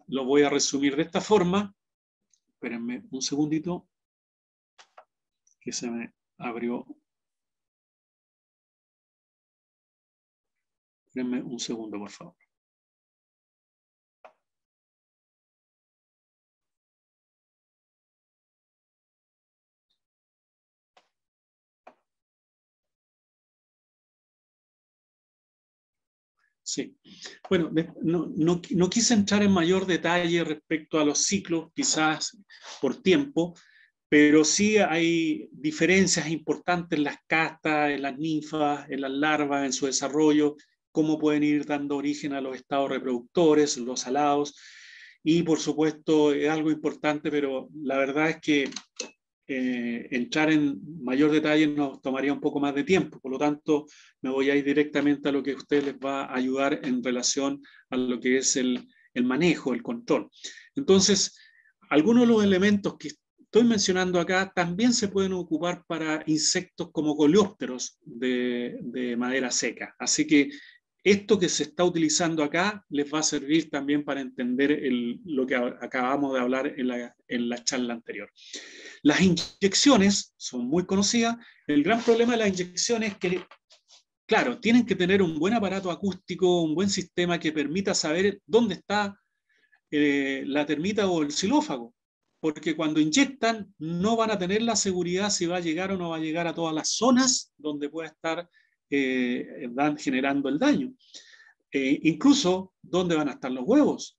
Lo voy a resumir de esta forma. Espérenme un segundito que se me abrió. Espérenme un segundo, por favor. Sí. Bueno, no, quise entrar en mayor detalle respecto a los ciclos, quizás por tiempo, pero sí hay diferencias importantes en las castas, en las ninfas, en las larvas, en su desarrollo, cómo pueden ir dando origen a los estados reproductores, los alados. Y por supuesto, es algo importante, pero la verdad es que eh, entrar en mayor detalle nos tomaría un poco más de tiempo, por lo tanto me voy a ir directamente a lo que usted ustedes les va a ayudar en relación a lo que es el, manejo, el control. Entonces, algunos de los elementos que estoy mencionando acá también se pueden ocupar para insectos como coleópteros de, madera seca. Así que esto que se está utilizando acá les va a servir también para entender lo que acabamos de hablar en la, en la charla anterior. Las inyecciones son muy conocidas. El gran problema de las inyecciones es que, claro, tienen que tener un buen aparato acústico, un buen sistema que permita saber dónde está eh, la termita o el xilófago, porque cuando inyectan no van a tener la seguridad si va a llegar o no va a llegar a todas las zonas donde pueda estar eh, generando el daño. Eh, incluso dónde van a estar los huevos.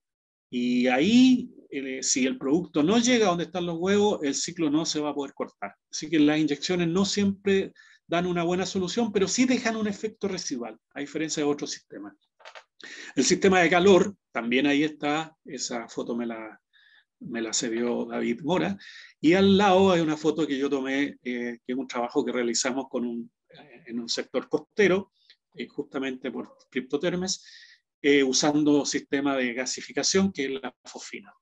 Y ahí eh, si el producto no llega a donde están los huevos, el ciclo no se va a poder cortar. Así que las inyecciones no siempre dan una buena solución, pero sí dejan un efecto residual, a diferencia de otros sistemas. El sistema de calor, también ahí está, esa foto me la, me la David Mora, y al lado hay una foto que yo tomé, eh, que es un trabajo que realizamos con eh, en un sector costero, justamente por Cryptotermes, eh, usando sistema de gasificación, que es la fosfina.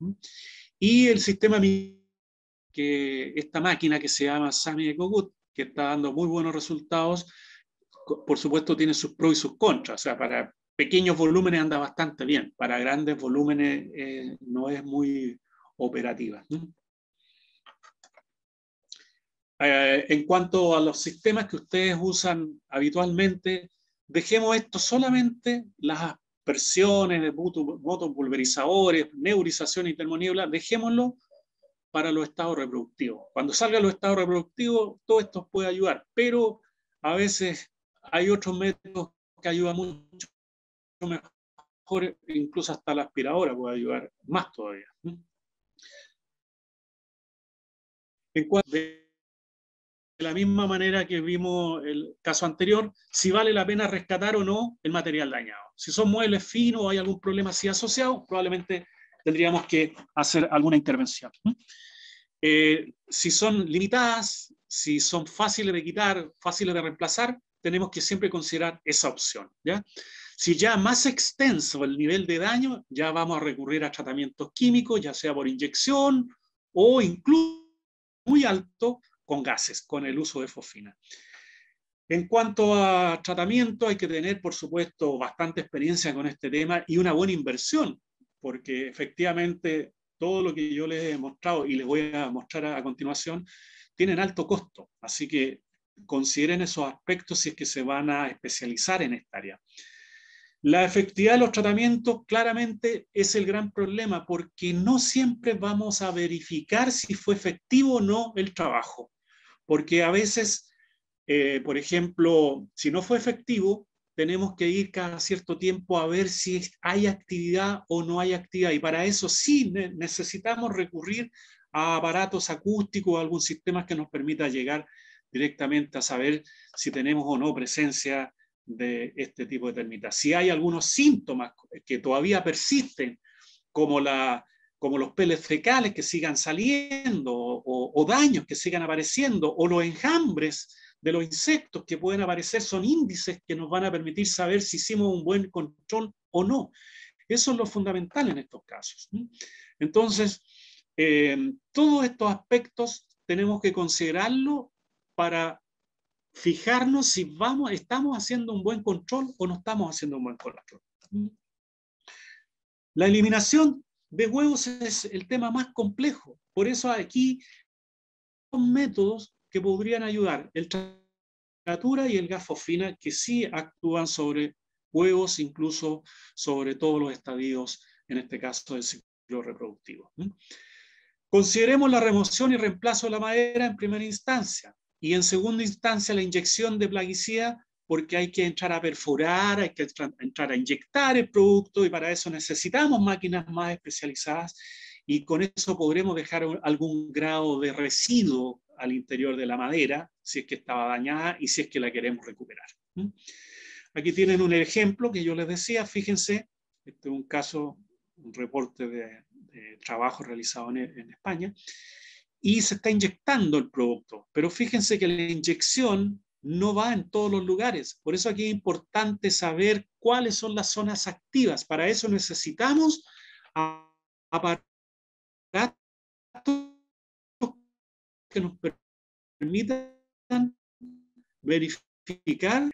Y el sistema que esta máquina que se llama Sami EcoGood, que está dando muy buenos resultados, por supuesto tiene sus pros y sus contras. O sea, para pequeños volúmenes anda bastante bien, para grandes volúmenes eh, no es muy operativa. Eh, en cuanto a los sistemas que ustedes usan habitualmente, dejemos esto solamente las de votos pulverizadores, neurización termoniebla, dejémoslo para los estados reproductivos. Cuando salga los estados reproductivos, todo esto puede ayudar, pero a veces hay otros métodos que ayudan mucho mejor, incluso hasta la aspiradora puede ayudar más todavía. ¿Mm? En de la misma manera que vimos el caso anterior, si vale la pena rescatar o no el material dañado. Si son muebles finos o hay algún problema así asociado, probablemente tendríamos que hacer alguna intervención. Eh, si son limitadas, si son fáciles de quitar, fáciles de reemplazar, tenemos que siempre considerar esa opción. ¿ya? Si ya más extenso el nivel de daño, ya vamos a recurrir a tratamientos químicos, ya sea por inyección o incluso muy alto con gases, con el uso de fosfina. En cuanto a tratamiento, hay que tener, por supuesto, bastante experiencia con este tema y una buena inversión, porque efectivamente todo lo que yo les he mostrado y les voy a mostrar a, continuación tienen alto costo. Así que consideren esos aspectos si es que se van a especializar en esta área. La efectividad de los tratamientos claramente es el gran problema porque no siempre vamos a verificar si fue efectivo o no el trabajo, porque a veces eh, por ejemplo, si no fue efectivo, tenemos que ir cada cierto tiempo a ver si hay actividad o no hay actividad. Y para eso sí necesitamos recurrir a aparatos acústicos, a algún sistema que nos permita llegar directamente a saber si tenemos o no presencia de este tipo de termitas. Si hay algunos síntomas que todavía persisten, como, como los peles fecales que sigan saliendo o, o daños que sigan apareciendo o los enjambres de los insectos que pueden aparecer son índices que nos van a permitir saber si hicimos un buen control o no. Eso es lo fundamental en estos casos. Entonces, eh, todos estos aspectos tenemos que considerarlo para fijarnos si vamos, estamos haciendo un buen control o no estamos haciendo un buen control. La eliminación de huevos es el tema más complejo. Por eso aquí son métodos que podrían ayudar, el tratura y el gasofina que sí actúan sobre huevos, incluso sobre todos los estadios, en este caso del ciclo reproductivo. Consideremos la remoción y reemplazo de la madera en primera instancia y en segunda instancia la inyección de plaguicida porque hay que entrar a perforar, hay que entrar a inyectar el producto y para eso necesitamos máquinas más especializadas y con eso podremos dejar algún grado de residuo al interior de la madera, si es que estaba dañada y si es que la queremos recuperar. Aquí tienen un ejemplo que yo les decía, fíjense, este es un caso, un reporte de, trabajo realizado en, España, y se está inyectando el producto, pero fíjense que la inyección no va en todos los lugares. Por eso aquí es importante saber cuáles son las zonas activas. Para eso necesitamos a, que nos permitan verificar.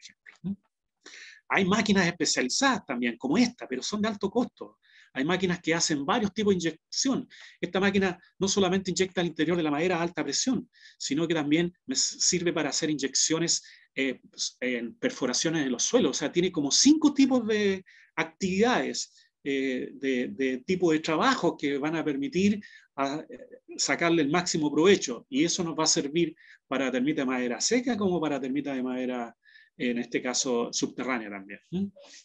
Hay máquinas especializadas también, como esta, pero son de alto costo. Hay máquinas que hacen varios tipos de inyección. Esta máquina no solamente inyecta al interior de la madera a alta presión, sino que también me sirve para hacer inyecciones eh, en perforaciones en los suelos. O sea, tiene como cinco tipos de actividades eh, de, de, tipo de trabajos que van a permitir a eh, sacarle el máximo provecho. Y eso nos va a servir para termita de madera seca como para termita de madera, en este caso, subterránea también.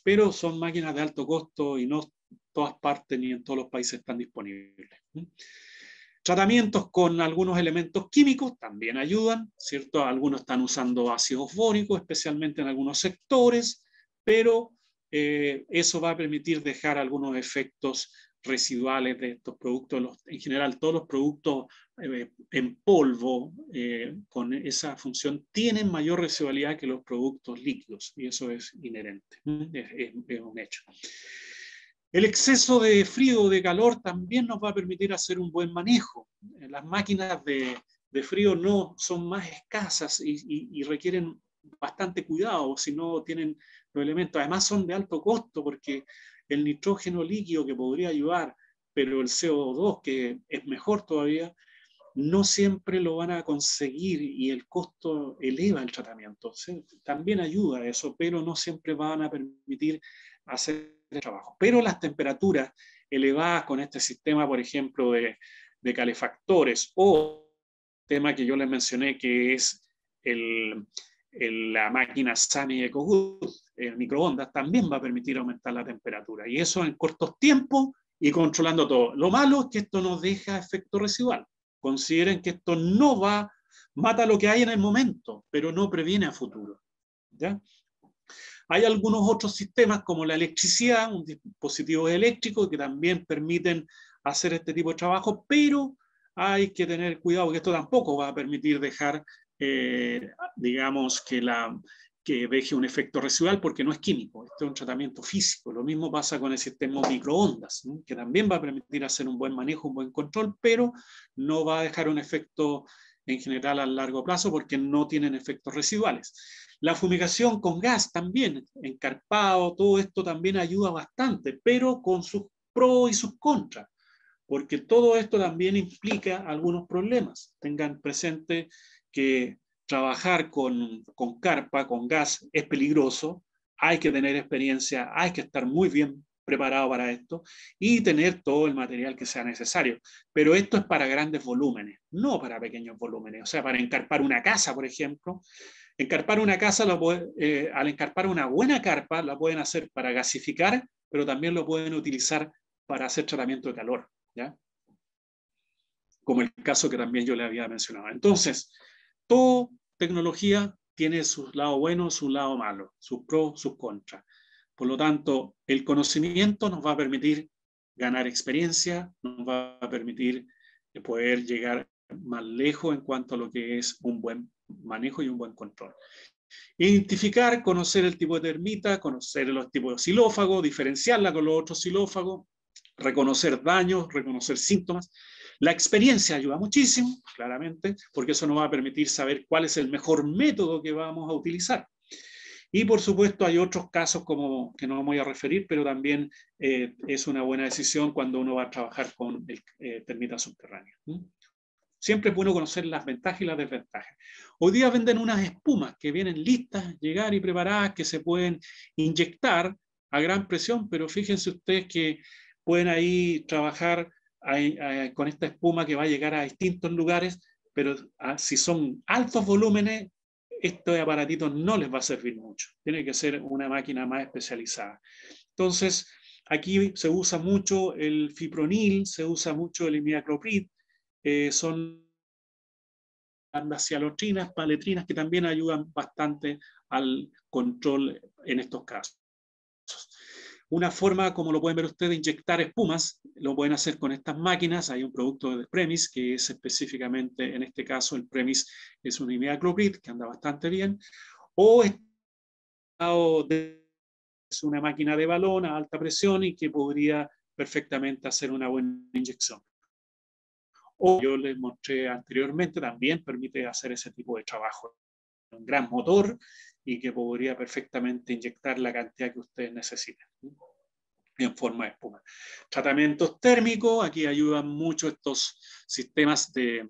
Pero son máquinas de alto costo y no todas partes ni en todos los países están disponibles. Tratamientos con algunos elementos químicos también ayudan, ¿cierto? Algunos están usando ácido fórico, especialmente en algunos sectores, pero eh, eso va a permitir dejar algunos efectos residuales de estos productos, en general todos los productos eh, en polvo eh, con esa función tienen mayor residualidad que los productos líquidos y eso es inherente, mm. es, un hecho. El exceso de frío o de calor también nos va a permitir hacer un buen manejo. Las máquinas de, frío no son más escasas y, requieren bastante cuidado, si no tienen los elementos. Además son de alto costo porque el nitrógeno líquido que podría ayudar, pero el CO2 que es mejor todavía, no siempre lo van a conseguir y el costo eleva el tratamiento. También ayuda eso, pero no siempre van a permitir hacer el trabajo. Pero las temperaturas elevadas con este sistema, por ejemplo, de, calefactores o tema que yo les mencioné que es la máquina Sami EcoGood, el eh, microondas también va a permitir aumentar la temperatura. Y eso en cortos tiempos y controlando todo. Lo malo es que esto nos deja efecto residual. Consideren que esto no va, mata lo que hay en el momento, pero no previene a futuro. ¿ya? Hay algunos otros sistemas como la electricidad, un dispositivo eléctrico que también permiten hacer este tipo de trabajo, pero hay que tener cuidado que esto tampoco va a permitir dejar, eh, digamos, que la, que deje un efecto residual porque no es químico, Este es un tratamiento físico. Lo mismo pasa con el sistema microondas, que también va a permitir hacer un buen manejo, un buen control, pero no va a dejar un efecto en general a largo plazo porque no tienen efectos residuales. La fumigación con gas también, encarpado, todo esto también ayuda bastante, pero con sus pros y sus contras, porque todo esto también implica algunos problemas. Tengan presente que trabajar con, carpa, con gas, es peligroso, hay que tener experiencia, hay que estar muy bien preparado para esto y tener todo el material que sea necesario. Pero esto es para grandes volúmenes, no para pequeños volúmenes. O sea, para encarpar una casa, por ejemplo. Encarpar una casa, eh, al encarpar una buena carpa, la pueden hacer para gasificar, pero también lo pueden utilizar para hacer tratamiento de calor, Como el caso que también yo le había mencionado. Entonces, todo tecnología tiene sus lados buenos, sus lado malo, sus pros, sus contras. Por lo tanto, el conocimiento nos va a permitir ganar experiencia, nos va a permitir eh, poder llegar más lejos en cuanto a lo que es un buen manejo y un buen control. Identificar, conocer el tipo de termita, conocer los tipos de xilófago, diferenciarla con los otros xilófagos, reconocer daños, reconocer síntomas. La experiencia ayuda muchísimo, claramente, porque eso nos va a permitir saber cuál es el mejor método que vamos a utilizar. Y por supuesto hay otros casos como que no me voy a referir, pero también eh, es una buena decisión cuando uno va a trabajar con el, eh, termita subterránea. Siempre es bueno conocer las ventajas y las desventajas. Hoy día venden unas espumas que vienen listas, llegar y preparadas, que se pueden inyectar a gran presión, pero fíjense ustedes que pueden ahí trabajar con esta espuma que va a llegar a distintos lugares, pero ah, si son altos volúmenes, estos aparatitos no les va a servir mucho. Tiene que ser una máquina más especializada. Entonces, aquí se usa mucho el fipronil, se usa mucho el imidacloprid, eh, son son cialotrinas, paletrinas, que también ayudan bastante al control en estos casos. Una forma, como lo pueden ver ustedes, de inyectar espumas, lo pueden hacer con estas máquinas. Hay un producto de Premis, que es específicamente, en este caso, el Premis es una imidacloprid, que anda bastante bien. O este es una máquina de balón a alta presión y que podría perfectamente hacer una buena inyección. O yo les mostré anteriormente, también permite hacer ese tipo de trabajo. Un gran motor y que podría perfectamente inyectar la cantidad que ustedes necesiten en forma de espuma. Tratamientos térmicos, aquí ayudan mucho estos sistemas de,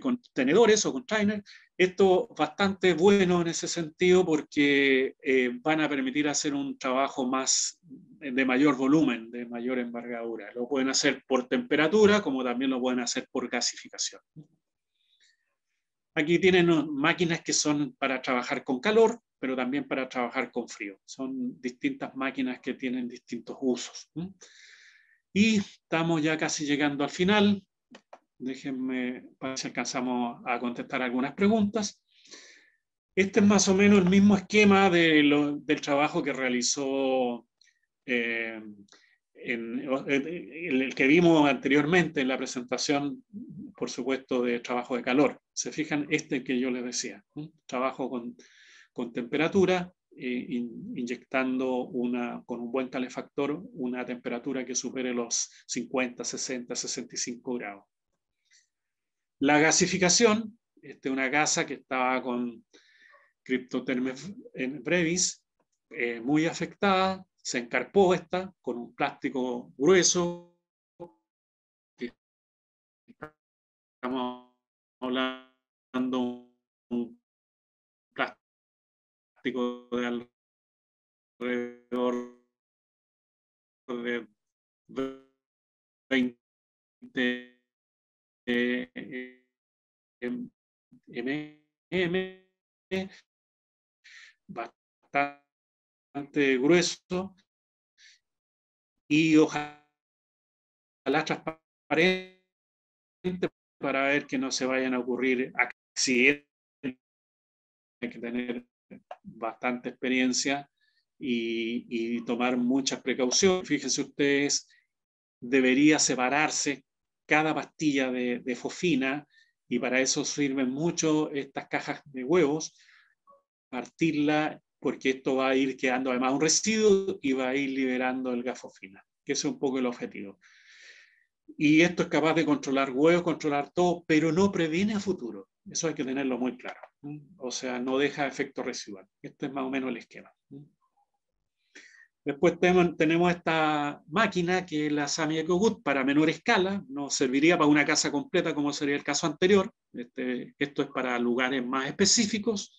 contenedores o containers. Esto bastante bueno en ese sentido porque eh, van a permitir hacer un trabajo más de mayor volumen, de mayor envergadura. Lo pueden hacer por temperatura como también lo pueden hacer por gasificación. Aquí tienen máquinas que son para trabajar con calor, pero también para trabajar con frío. Son distintas máquinas que tienen distintos usos. Y estamos ya casi llegando al final. Déjenme, para si alcanzamos a contestar algunas preguntas. Este es más o menos el mismo esquema de lo, del trabajo que realizó eh, el que vimos anteriormente en la presentación, por supuesto, de trabajo de calor. Se fijan, este que yo les decía, trabajo con con temperatura, eh, inyectando una, con un buen calefactor una temperatura que supere los 50, 60, 65 grados. La gasificación, este, una casa que estaba con en brevis, eh, muy afectada, se encarpó esta con un plástico grueso. Estamos hablando un de alrededor de 20 mm, eh, em, em, em, bastante grueso y ojalá transparente para ver que no se vayan a ocurrir accidentes. Hay que tener bastante experiencia y, tomar muchas precauciones. Fíjense ustedes, debería separarse cada pastilla de, fosfina fofina y para eso sirven mucho estas cajas de huevos, partirla porque esto va a ir quedando además un residuo y va a ir liberando el gafofina, que es un poco el objetivo. Y esto es capaz de controlar huevos, controlar todo, pero no previene a futuro. Eso hay que tenerlo muy claro. O sea, no deja efecto residual. Este es más o menos el esquema. Después tenemos esta máquina que es la Sami Ecogut para menor escala, No serviría para una casa completa como sería el caso anterior, este, esto es para lugares más específicos.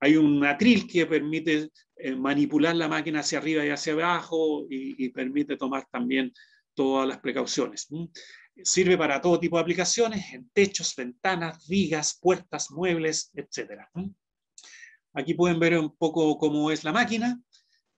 Hay un atril que permite eh, manipular la máquina hacia arriba y hacia abajo y, y permite tomar también todas las precauciones. Sirve para todo tipo de aplicaciones, en techos, ventanas, vigas, puertas, muebles, etc. Aquí pueden ver un poco cómo es la máquina.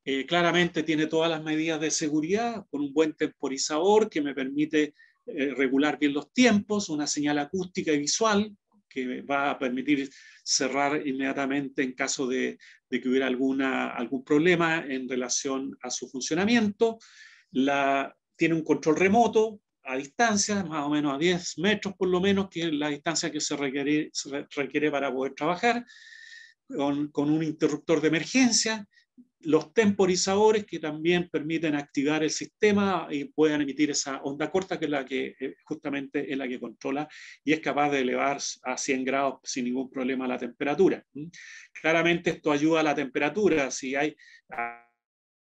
Eh, claramente tiene todas las medidas de seguridad, con un buen temporizador que me permite eh, regular bien los tiempos, una señal acústica y visual que va a permitir cerrar inmediatamente en caso de, que hubiera algún problema en relación a su funcionamiento. La, tiene un control remoto a distancia, más o menos a 10 metros por lo menos, que es la distancia que se requiere, requiere para poder trabajar, con, un interruptor de emergencia, los temporizadores que también permiten activar el sistema y puedan emitir esa onda corta que es la que eh, justamente es la que controla y es capaz de elevar a 100 grados sin ningún problema la temperatura. ¿Mm? Claramente esto ayuda a la temperatura, si hay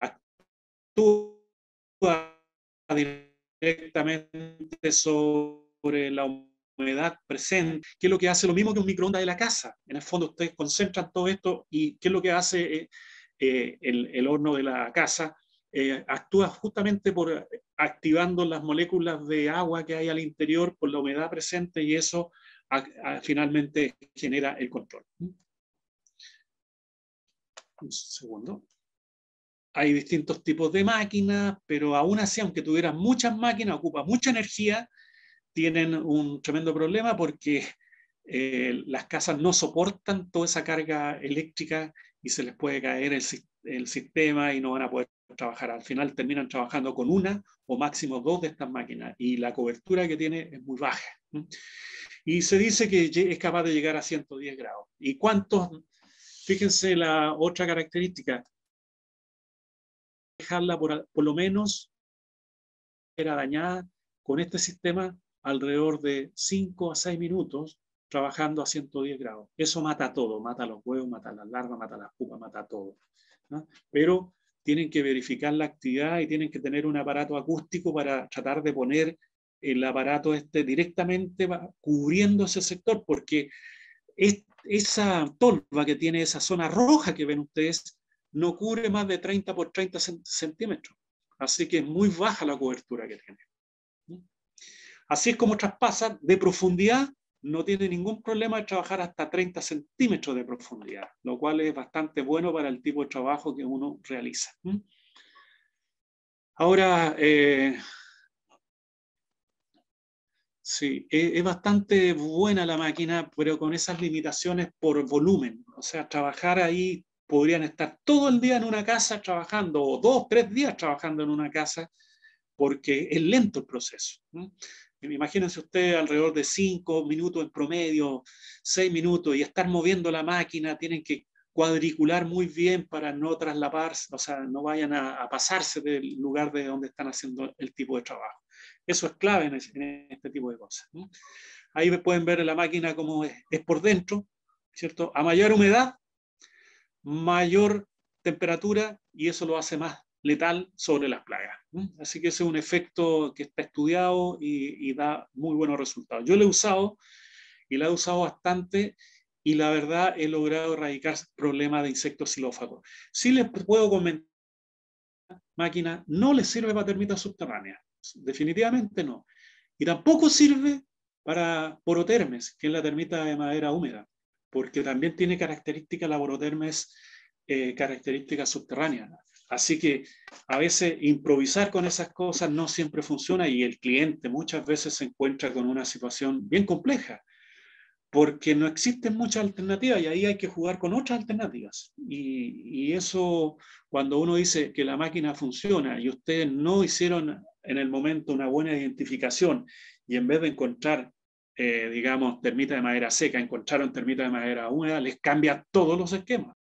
actúa directamente sobre la humedad presente, que es lo que hace lo mismo que un microondas de la casa. En el fondo ustedes concentran todo esto y qué es lo que hace eh, eh, el, horno de la casa. Eh, actúa justamente por activando las moléculas de agua que hay al interior por la humedad presente y eso finalmente genera el control. Un segundo hay distintos tipos de máquinas, pero aún así, aunque tuvieran muchas máquinas, ocupa mucha energía, tienen un tremendo problema porque eh, las casas no soportan toda esa carga eléctrica y se les puede caer el, el, sistema y no van a poder trabajar. Al final terminan trabajando con una o máximo dos de estas máquinas y la cobertura que tiene es muy baja. Y se dice que es capaz de llegar a 110 grados. ¿Y cuántos? Fíjense la otra característica, por, lo menos era dañada con este sistema alrededor de 5 a 6 minutos trabajando a 110 grados. Eso mata todo, mata los huevos, mata las larvas, mata las pupas, mata todo. Pero tienen que verificar la actividad y tienen que tener un aparato acústico para tratar de poner el aparato este directamente cubriendo ese sector, porque esa torva que tiene esa zona roja que ven ustedes no cubre más de 30 por 30 centímetros. Así que es muy baja la cobertura que tiene. Así es como traspasa de profundidad, no tiene ningún problema de trabajar hasta 30 centímetros de profundidad, lo cual es bastante bueno para el tipo de trabajo que uno realiza. ¿Mm? Ahora, eh, Sí, es, bastante buena la máquina, pero con esas limitaciones por volumen. O sea, trabajar ahí podrían estar todo el día en una casa trabajando o dos, tres días trabajando en una casa porque es lento el proceso. Imagínense ustedes alrededor de cinco minutos en promedio, seis minutos y estar moviendo la máquina, tienen que cuadricular muy bien para no traslaparse, o sea, no vayan a, pasarse del lugar de donde están haciendo el tipo de trabajo. Eso es clave en, este tipo de cosas. ahí Ahí pueden ver la máquina como es, es por dentro, ¿cierto? A mayor humedad, mayor temperatura y eso lo hace más letal sobre las plagas. Así que ese es un efecto que está estudiado y, da muy buenos resultados. Yo lo he usado y la he usado bastante y la verdad he logrado erradicar problemas de insectos silófagos. Si les puedo comentar, máquina no le sirve para termitas subterráneas, definitivamente no. Y tampoco sirve para porotermes, que es la termita de madera húmeda porque también tiene características, labrodermes eh, características subterráneas. Así que a veces improvisar con esas cosas no siempre funciona y el cliente muchas veces se encuentra con una situación bien compleja porque no existen muchas alternativas y ahí hay que jugar con otras alternativas. Y, y, eso, cuando uno dice que la máquina funciona y ustedes no hicieron en el momento una buena identificación y en vez de encontrar eh, digamos, termita de madera seca, encontraron termita de madera húmeda, les cambia todos los esquemas.